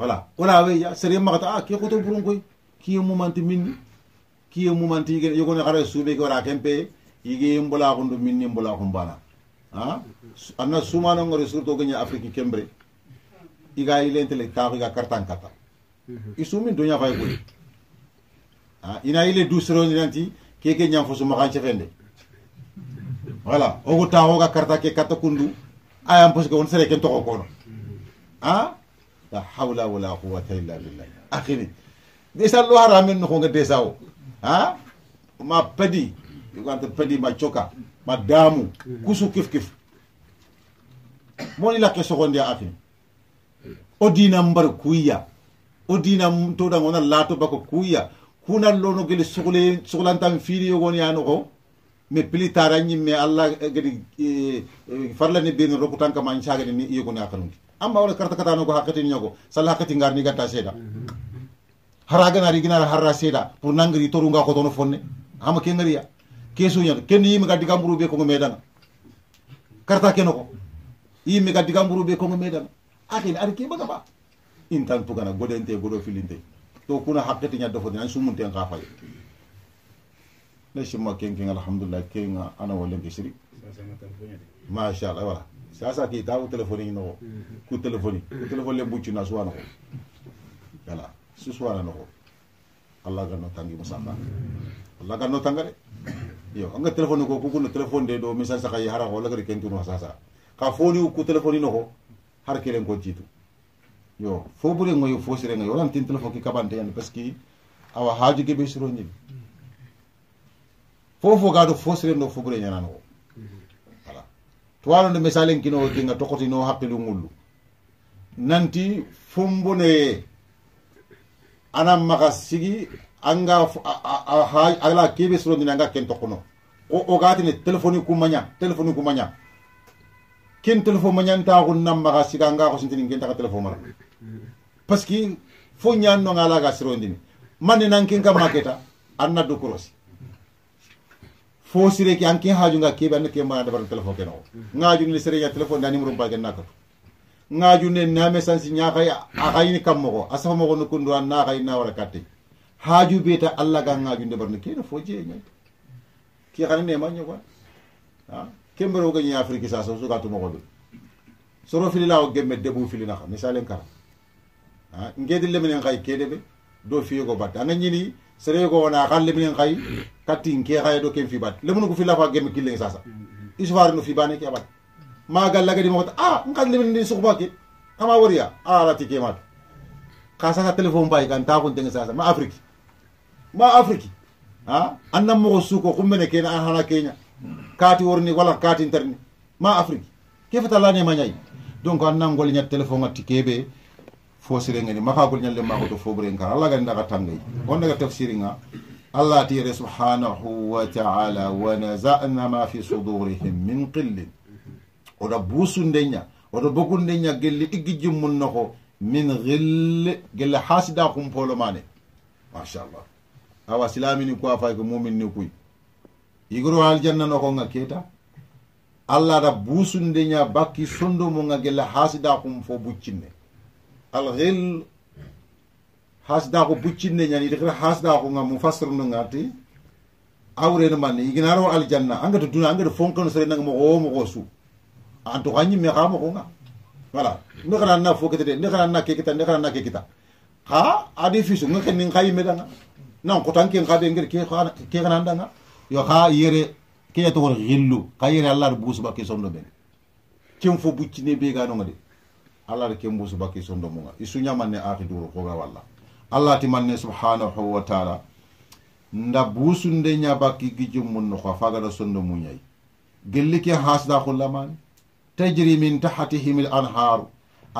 wala ona weya sere ma ta ki ko to burun koy ki mu manti minni kiye mumanti yigene yogone xare suube ke wara kempe yige ndu min mbola ko bana ha anna surto surtout nya afrique kembre iga ilentele kaaxu iga kartan kata mhm. i sumin doña fay ko ha ina ile du ke keke nya fo sumaxan fende voilà ogu ga karta ke kata kundu ayam pos ko on sere ken ko ko ha la hawla wala quwwata illa billah akhiri desa lo haramen noxonga desa o ha pedi, yukwanta pedi machoka madamu kusu kif kif moni lake sogonde ya afi o dina mbar kuya o dina toda ngona lato bako kuya kuna lono gele sugule sugulantan fili yogoni anoko me pili tara me allah eh, gadi eh, eh, farlani beni rokutan kama en cagani ni yogoni akanuki amma wala karta katanogo hakkati ñogo sala hakkati ngarni gatta mm -hmm haraga nari gina harra seda Punang nangri torunga ko tono fonne hama ke ya. kesu nyana ken yimi ga diga be ko medana karta kenoko yimi ga diga be ko medana akin ar ke baga ba intan pugana godente godo filinte to kuna hakkati nyaddo fo dinan sumunte nga fay ne shimma ken ken alhamdulillah ken ana wala ke shiri ma sha Allah wala sasa ki tawo telefoni no mm-hmm. ku telefoni ku telefoni le bucci na suwana susuwana noxo allah kan no tangi musafa allah kan no tanga kan? de yo anga telefon ko kukuno telefon de do sa kay hara ko lagari kentuno sasa ka foni ku téléphone noxo har kelen ko jitu yo fo bure ngoyo fo sire ngoyo lan tin telefon ki kabante yan parce awa haji ke be suro fofo fo fo sire no fo bure ñanano ko voilà no nde misalen kino no hakki lu ngullu nanti fumbone anan maga sigi anga ala kebe surondini anga kento kono o ogatini telefoni kumanya telefoni kumanya, ken nta mañantaxun nan maga siga anga xosintini ken ka telefoni mara parce que fo ñannonga alaga sirondini manni nan ken maketa anna do korosi fo sire ki an ken hajunga kebe anna ke mara dabar telefon ni sire ya telefoni da numéro bagen nakatu ngajune name sansi ñakay axayini kam moxo a safa moxo no kundu a naxay na wara katte haju beta allah ga ngajunde barno kene fo jeye ñayta ki xana nema ñogoa a ke mbero gañe afrique sa so suga tumoxo ɓe soro fililaxo gemme debu filinaxa misalen kara a ngedi leminen xay kede ɓe do fiyego batte anga ñini serego wona xan leminen xay kattin ke xaye do ken fi bat lemunu ko filafa gemme killeng sasa isufarino fi bane ke bat magal lagadi mo ah ngal limin ni sukba ki ama wariya ala ti kemat kasa ta telefon bay kan ta kun tenga ma afriki ma afriki ha annam mo suko kummene kena an hana kenya kati worni wala kati interni ma afriki kefa talani manyai donc annam gol nyat telefon atti kebe fo sirengeni maka gol nyalle mako to fobre ngar alla ga ndaga tangay on daga tafsiri nga allah ti subhanahu wa ta'ala wa naza'na ma fi sudurihim min qillin oɗo buusu ndeña oɗo bogu ndeña gelle ɗiggi jimmunno ko min gille gelle haasida kumpolo mane machallah awa silamini ko a fay ko mumin ni kuy yigoro aljannano konga keeta allah ada buusu ndeña bakki sondomonga gelle haasida kum fo buccinne alil haasidako buccinne ñani tigir haasidako nga mu fasr nonga ti awreno manne yiginaro aljanna angeto duna angeto fonkano sere nanga mo xowo mo xoo su an to ganyi me xama ko nga wala ne xana na fo kete ne xana na ke kita ne xana na ke kita xa ade fisu nga ken nga yime danga nan ko tan ken xade ngir ke xana ke xana danga yo xa yere ke ya to wor gillu xa allah bu suba ke sondo ben ken fo bu cine be ga no ngade allah ke bu suba ke sondo mo nga isu nyama ne akhi duro ko ga wala allah ti manne subhanahu wa ta'ala nda busunde nyabaki gijum mun no fa ga sondo mu nyai gelli ke hasda khulamani تجري من تحتهم الأنهار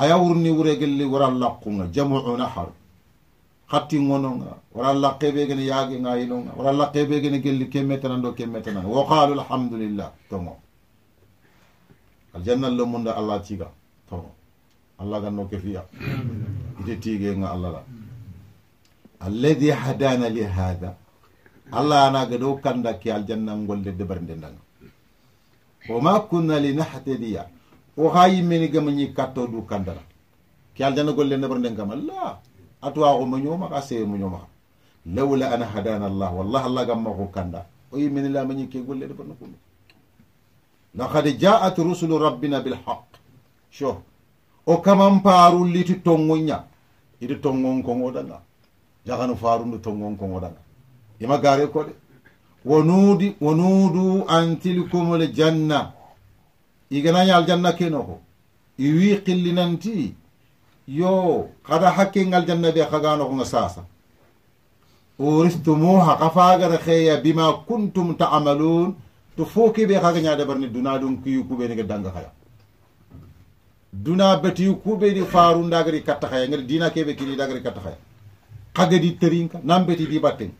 أيورني ورجل ورا لقونا جمع نهر خطي غنونا ورا لقبيغن ياغي غايلونا ورا لقبيغن جل كمتنا دو كمتنا وقالوا الحمد لله تمو الجنة لمن الله تيغا تمو الله غنو كفيا تيغي الله لا الذي هدانا لهذا الله أنا قدو كان دكي الجنة نقول لدبر دندنا وما كنا لنهتدي وغاي من غمني كاتو دو كاندرا كي الجنة قول لنا برندن كما لا أتوا غمنيو ما قاسي منيو ما لولا أنا هدانا الله والله الله غم هو كاندا وي من الله مني كي قول لنا برندن لقد جاءت رسل ربنا بالحق شو o kaman paaru liti tongonya iti tongon kongo danga jaganu faaru ndu tongon kongo danga ima gare ko de wanuudu an tilkumul janna iganani aljanna kenoko iwi qillinanti yo kada hakke aljanna be kaganokonga sasa uristumuha kafagara heya bima kuntum tamalun to fo keɓe kaga ñadabarni duna ɗum kiyu kuɓenega danga haya duna batiyu kuɓeɗi faru dagari katta haya gadi dina keɓe kini dagari katta haya kagadi terinka nan beti di batten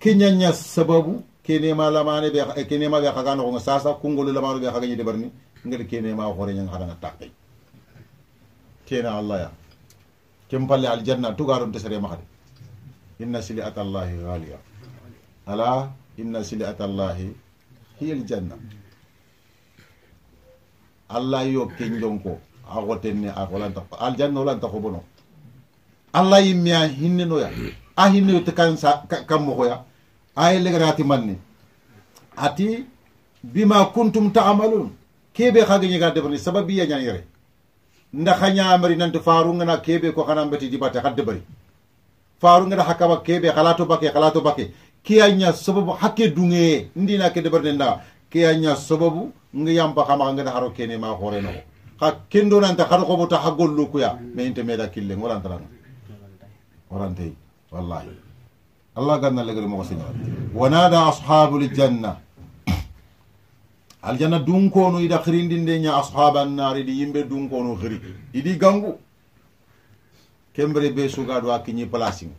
keñaña sababu kene ma la mane be kene ma ɓe xaga noxonga sasa kungolu lamano ɓe xaga ma nged kenema xoreñang na takay kene allah ya kem palle tu garum te sere maxade inna sili allah ghaliya ala inna sili allah hiya al janna allah yo ken jonko a xotenne a lan ta olanta bono allah yimmea hinnenoya a hinneyo te kan ya. Ah aye legarati manni ati bima kuntum ta'malun kebe khage nyaga debani sababi ya nyanyere nda khanya amari nanti faru ngana kebe ko khana mbeti dibata kadde bari faru ngada hakaba kebe khalato bake khalato bake kiyanya sababu hakke dunge ndina ke debar nda kiyanya sababu ngiyam ba khama ngada haro kene ma hore no ha kendo nanta har ko bota hagol lukuya me inte meda kille ngolantara ngolante wallahi allah ganna legere mogo siña wanada ashabul janna ko no ida ashaban nar di yimbe dun ko no khiri idi gangu kembere be sugaɗo a kiñi placing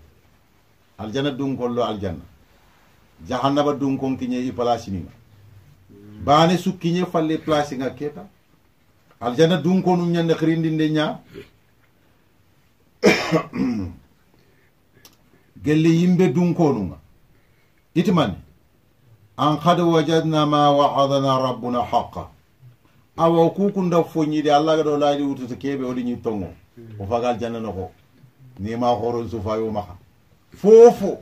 lo al janna jahannaba dunkon kiñe i ni bani su kinye falle placing ak keta no nya khirindin de nya gelle yimɓe dunkonuga itimani an kad wajadna ma waadana rabbuna haqa awa kukunda de allah ga ɗo laaɗi wutata keɓe ni tongo o fagal janana ko ni ma nima horon sufayo maha fofo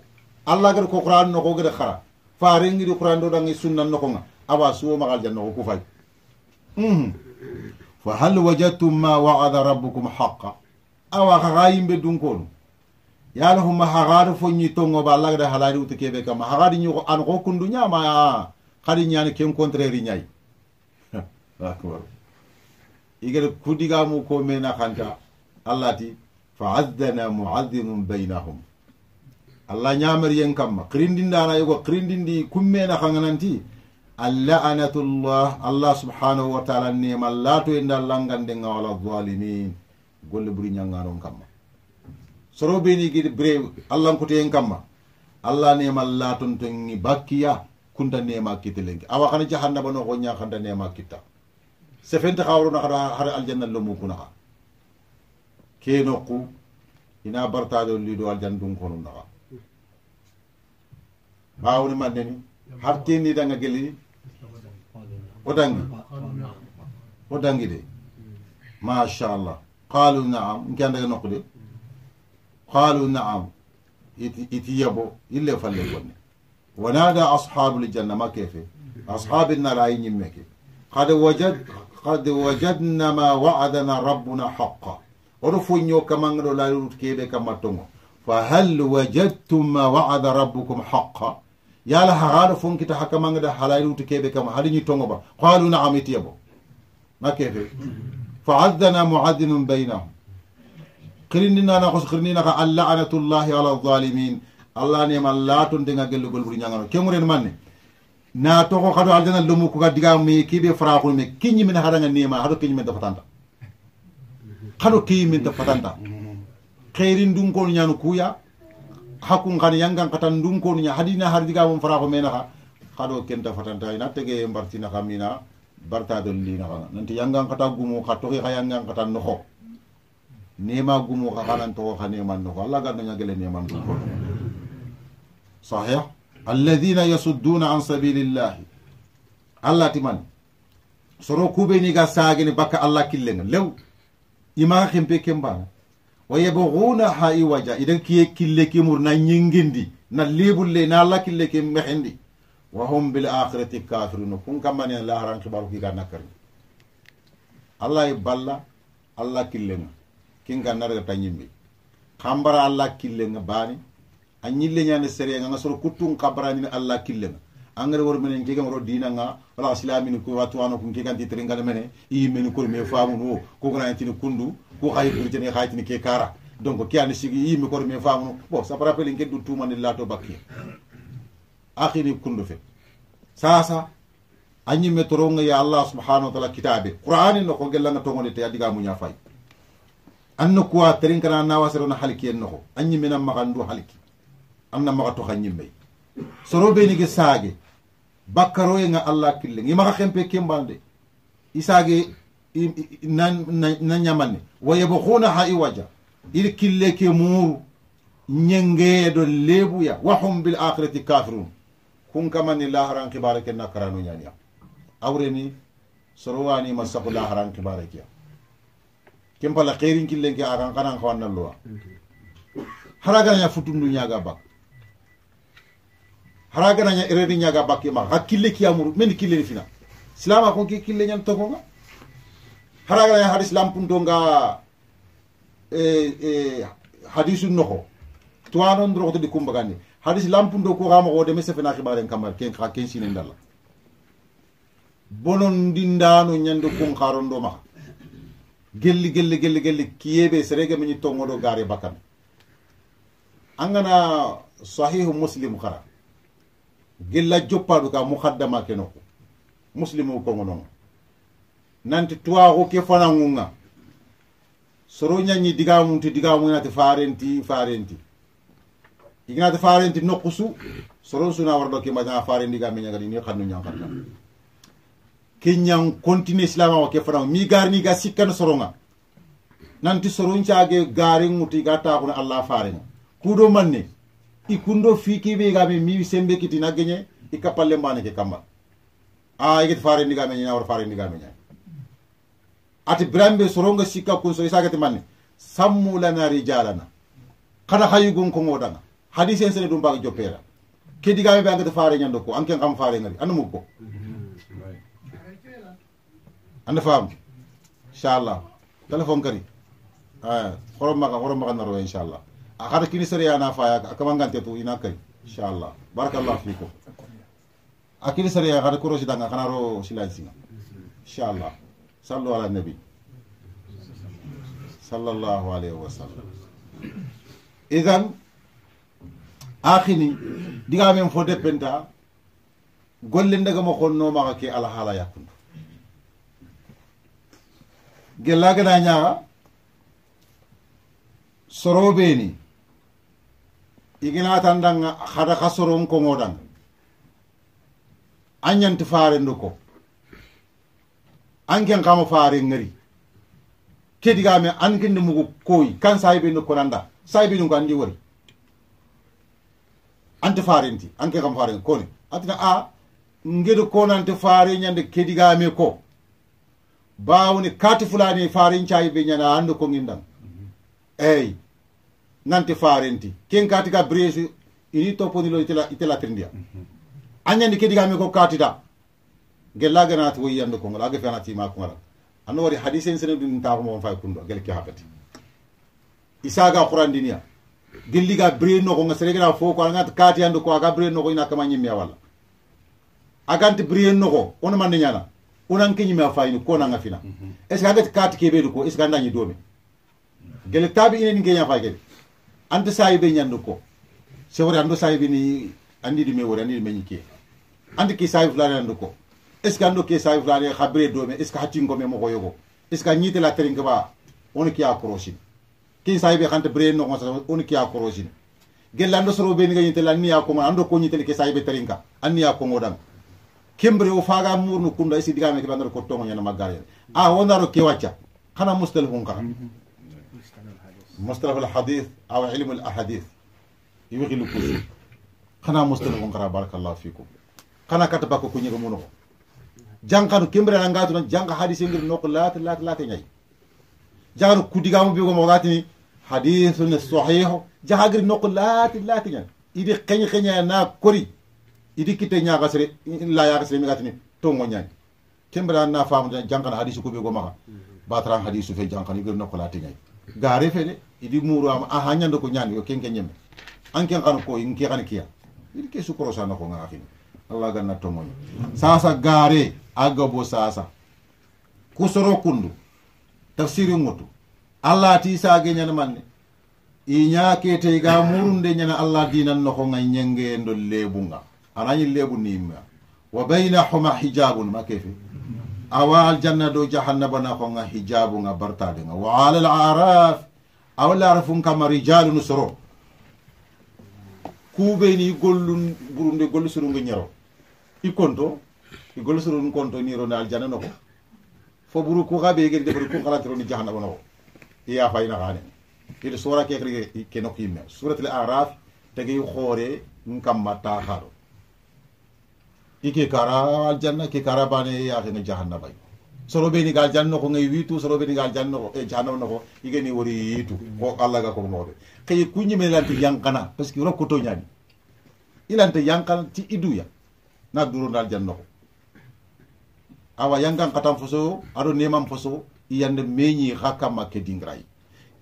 allah gada ko qur'an no ko gada khara fa rengi qur'an do dangi sunna no ko nga awa suwo magal janno ko kufay mm fa hal wajadtum ma wa'ada rabbukum haqqan awa khayim be dun ko yala huma maharadu fo ñi tongo ba lagda da halari utu kebe kama hagadi ñi an ko kundu ñama hadi ñani ken contraire ñayi <laughs> akbar igere mu ko mena kanta Allah ti fa'azzana mu'azzimun bainahum Allah ñamar yen kamma qirindindana yogo qirindindi kummena kangananti allanatullah allah subhanahu wa taala nema laato e nda langandenga wala zalimin golle ɓuri ñanganon kamma soro beni gidi bre allah ko te kamma allah ne mal latun to ngi bakkiya kunta ne ma kitelengi awa kana jahannaba no ko nya khanda ne ma kitta sefenta khawru na khada har aljanna lumu kuna keno ku ina bartaɗo liɗo aljan dun kono naxa ɓawni manneni har tenni danga gelini o dangi o dangi de machallah qalu naam nke andaga nokku de قالوا نعم يتيبو إلا فلقون ونادى أصحاب الجنة ما كيف أصحاب النار اي نمك قد وجد قد وجدنا ما وعدنا ربنا حقا كما نقول لا يرد كيبه كما تمو فهل وجدتم ما وعد ربكم حقا يا لهرار فون كتا نقول هل حلايلو تكيبه كما هل تونغبا قالوا نعم يتيبو ما كيف فعذنا معذن بينهم khirindina na khos na ka ana tullahi ala zalimin allah ne ma tun denga gelu gol buri nyangano kenguren manne na to ko kado aljana lumu ko diga mi fara faraqul mi kinyi min haranga ma hado kinyi min da patanta kado ki min da patanta khairin dun ko nyanu kuya hakun kan yangan katan dun ko nya hadina har diga mon faraqo mena ka kado kenta fatanta ina tege mbartina kamina barta don lina nanti yangan kata gumu kato ki kayangan katan noho nema gumu ka kanan to ka nema no Allah ga nanya gele nema no sahih alladhina yasudduna an sabilillah Allah timan soro kube ni ga sagini baka Allah killenga lew ima khimpe kemba wa yabghuna ha'i waja idan kiye kille ki murna nyingindi na lebulle na Allah kille ki mehindi wa hum bil akhirati kafirun kun kamani Allah ran kibaru ki ga nakar Allah iballa Allah killenga kin narga tanyimbi tanyimbe kambara allah kille nga bani a ñille ñande sere nga nga soro kuttun kabara ñine allah kille nga angare wor menen ke gam ro dina nga wala silamini ko watuwano ko kekan titere tringa mene i men ko me famu no ko gona tini kundu ko hay burjene hay tini ke kara donc ki an sigi i me ko me famu bo sa para pelin ke du tumani lato bakki akhiri kundu fe sa anyi metoro nga ya allah subhanahu wa taala kitabe qur'ani no ko gelanga tongoni te adiga munya fay anna kuwa terinkana anna wasarona haliki en noxo a ñimmena maxandu haliki anna maxa toxa ñimmey soro benige saage bakkaroyenga allah killeng i maxa xempe kembal de i saage na ñamanne wa yebxuna ha i waja i kille ke muuru ñengeyeedo leebuya wa hum bil akhirati kafirun kun kamani laharan xibare ke na karano ñaniya awreni soro wanima saxu laharan xibare keya ken pala xeerin killen ke agan kanan xawanna luwa hara ganaña futundu ñaga bak hara ganaña ereri ñaga bakke ma xa kille kiyamuru men killeni fina silama kon ke kille ñan togonga hara ganaña hadis lampuntonga eh, eh, hadisu noxo tuwanon doroxotedi gani. hadis lampundo ko xama xo deme sefena xibaren kamar ken xa ken sinen dalla bonon ndindano ñande kun xarondo maxa gelli gelli gelli gelli kiyebe serege mini tongodo gare bakkan angana sahihu muslim khara gilla joppadu ka mukaddama kenoko muslimu ko ngono nanti tuwaxu ke ti. soro ñañi digamunti digamunati farenti farenti iganati farenti noqusu soro suna nyaa ke mbañaga farendiga meñagani ni xannu ñankarta kenyan continue islama wa ke fana mi garni ga sikkan soronga nanti soroncaage gaari muti ga taakuna allah fareña kuuɗo manne i kundo fikiɓe gami mi sembe kitina geñe i kappalle ke kamma a ni igeti farendigame ñana wata farendigame ñani ati birambe soronga sikka kun so isagati manne sammulana rijalana kada hayugun koŋoɗanga hadisen sene ɗum mbaga joppera kedigame ɓe angata fare ñando ko anken kam fare ngari anda muggo mm -hmm. anda faam inchallah téléphone kadi a horo maga horo maga naro inchallah a hada kini sere yana faya a kamangante to ina kay inchallah barakallah fikum a kini sere ya hada korosi danga kanaro silan singa inchallah sallu ala nabi sallallahu alayhi wa sallam idan akhini diga men fo depenta golle ndaga mo xonno maga ke alhaala yakkundu gella gada ñawa soro beni iginatan danga hada ka soron kongo danga an yanti faren do ko an ken kama faren ngari kedigame an kende mugu koyi kan sahibe no konanda sahibe no gandi wori ante farenti anke kam faren kone atina a ngedo konante fare nyande kedigame ko bawni kati fulani farincayi be ñana anndu ko ginɗam eyyi nanti farenti ken katiga bresu ini topponilo ite latirndiya añandi kedigami ko katida gellage nanati woyi anndu kongol age fe anati ma kongolal anno waɗi hadise en sene ɗum taxumofon fay kunɗo gel ke hakati isaga xurandiniya gilliga bre noxonga seregena fo ko anagati kati anndu ko aga bre noxo ina kama ñimmea walla aganti bre noxo onomande ñana unan kinyi ma fayni ko nanga fina mhm. est ce que agati kati kebe ko est ce que andañi domi gele tabi inen ngeña fay gele anta sayi be ñandu ko c'est vrai ando sayi be ni me wori andi meñi ke andi ki sayi fulani andu ko est ce que ando ke sayi fulani khabre domi est ce que hatti ngome mo koyogo est ce que ñite la tering ba on ki a korosin ki sayi be khanta bre no ko on ki a korosin gelle soro be ni gañite la ni ya ko ando ko ñite ke sayi be teringa anni ya ko ngodam kembre o faga murnu kunda isi digame ke bandar ko tongo nyana magare a wonaro ke wacha kana mustal hunka mustal al hadith aw ilm al ahadith yughil kus kana mustal hunka barakallahu fikum kana kataba ko kunyiga muno jankanu kembre rangatu nan janka hadith ngir nok lat lat lat nyai jankanu kudigamu bigo mo gatini hadithun sahih jahagri nok lat lat ngay idi kenya kenya na kori idi kite ñaga sere la yaga sere mi gatini tongo nya kembra na faamu tan hadisu ko be go maka batran hadisu fe jankana no ko te ñay gare fe de idi muru am a ndo ko ñani yo kenke an anken kan ko kan kiya idi ke sukoro sa no ko ngakin allah ganna tongo ñi sasa gare agabo sasa kusoro kundu tafsiri ngutu allah ti sage ñana manne i te ga murunde nyana allah dinan no ko ngay lebunga ana yille bunima wa bainahuma hijabun makefe awa aljanna do jahannaba na ko nga hijabu nga bartade nga wa ala al-araf aw larafun kama rijalun suro kube ni gollun burunde gollu suru nga nyaro i konto i gollu suru nga konto ni ro aljanna no ko fo buru ko gabe gel de buru ko kala tro ni jahannaba no iya fayna gane ile sura ke ke no kimme suratul araf tagi khore ngam mata kharo ike kara aljanna ke kara bane ya tene jahanna bay soro be ni ga janno ko ngi witu soro be ni ga janno ko e janno no ko ike wori yitu ko alla ga ko no de kay kunyi me lanti yankana parce que rokko to nyani ilante yankana ti iduya na duro dal janno ko awa yankan katam foso ado nemam foso iyande meñi hakkama ke dingray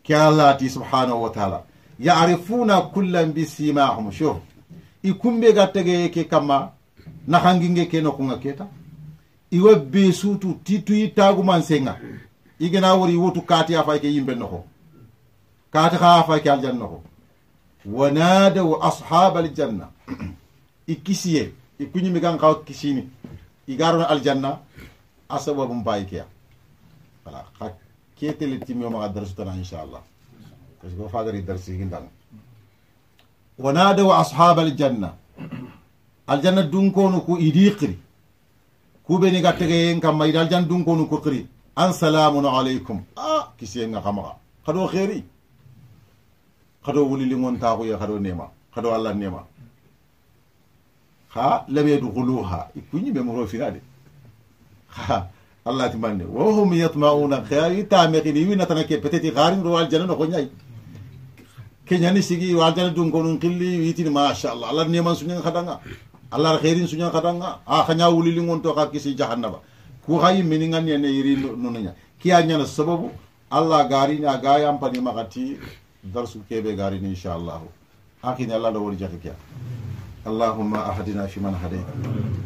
ke alati subhanahu wa taala yarifuna kullan bisimahum shof i kumbe ga ke kamma naxanginge ke noqunga keta iwa be titu tituyi taguman senga igena wori wotu kati afay ke yimbe noxo kati xa afay ke aljan noxo wanadaw ashab aljanna <clears throat> i kisiye i kuñimi gan xa kisini garona aljanna a sababum bayi keya wala xa ketele timyomaxa darsutana inchallah parce que o fagari darsigindang wanadaw ashab aljanna <clears throat> aljanna dunkonu ku idi qiri kubeni ga kamma ida aljanna dunkonu ku qiri an salamun alaykum a kisiyenga xamaxa xado xeeri xado wuliligontaxuye xado nema xado allah nema xa lam yadxuluha i kuñime morofina de xa allah timande yatmauna xa winatana ke peut être xarinro aljanna noxo ñay keñani sigi wa aljanna dunkonun xilli witin machallah allah neman suñen xadanga allah khairin sunya nga a ah, khanya wulili ngonto ka kisi jahannaba ku hayi miningan ne yiri nununya kiya nyana sababu allah gari na ga yampani makati darsu kebe gari ni inshallah akhina allah da wol jaka اللهم أهدنا فيمن هديت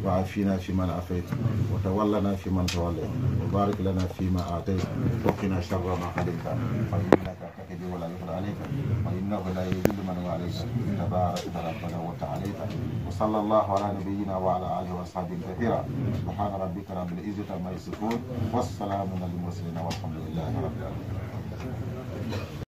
وعافينا فيمن عافيت وتولنا فيمن توليت وبارك لنا فيما أعطيت وقنا شر ما قضيت فإنك تقضي ولا يقضى عليك وإنه لا يذل من واليك تبارك ربنا وتعاليت وصلى الله على نبينا وعلى آله وصحبه كثيرا سبحان ربك رب العزة ما يصفون والسلام على المرسلين والحمد لله رب العالمين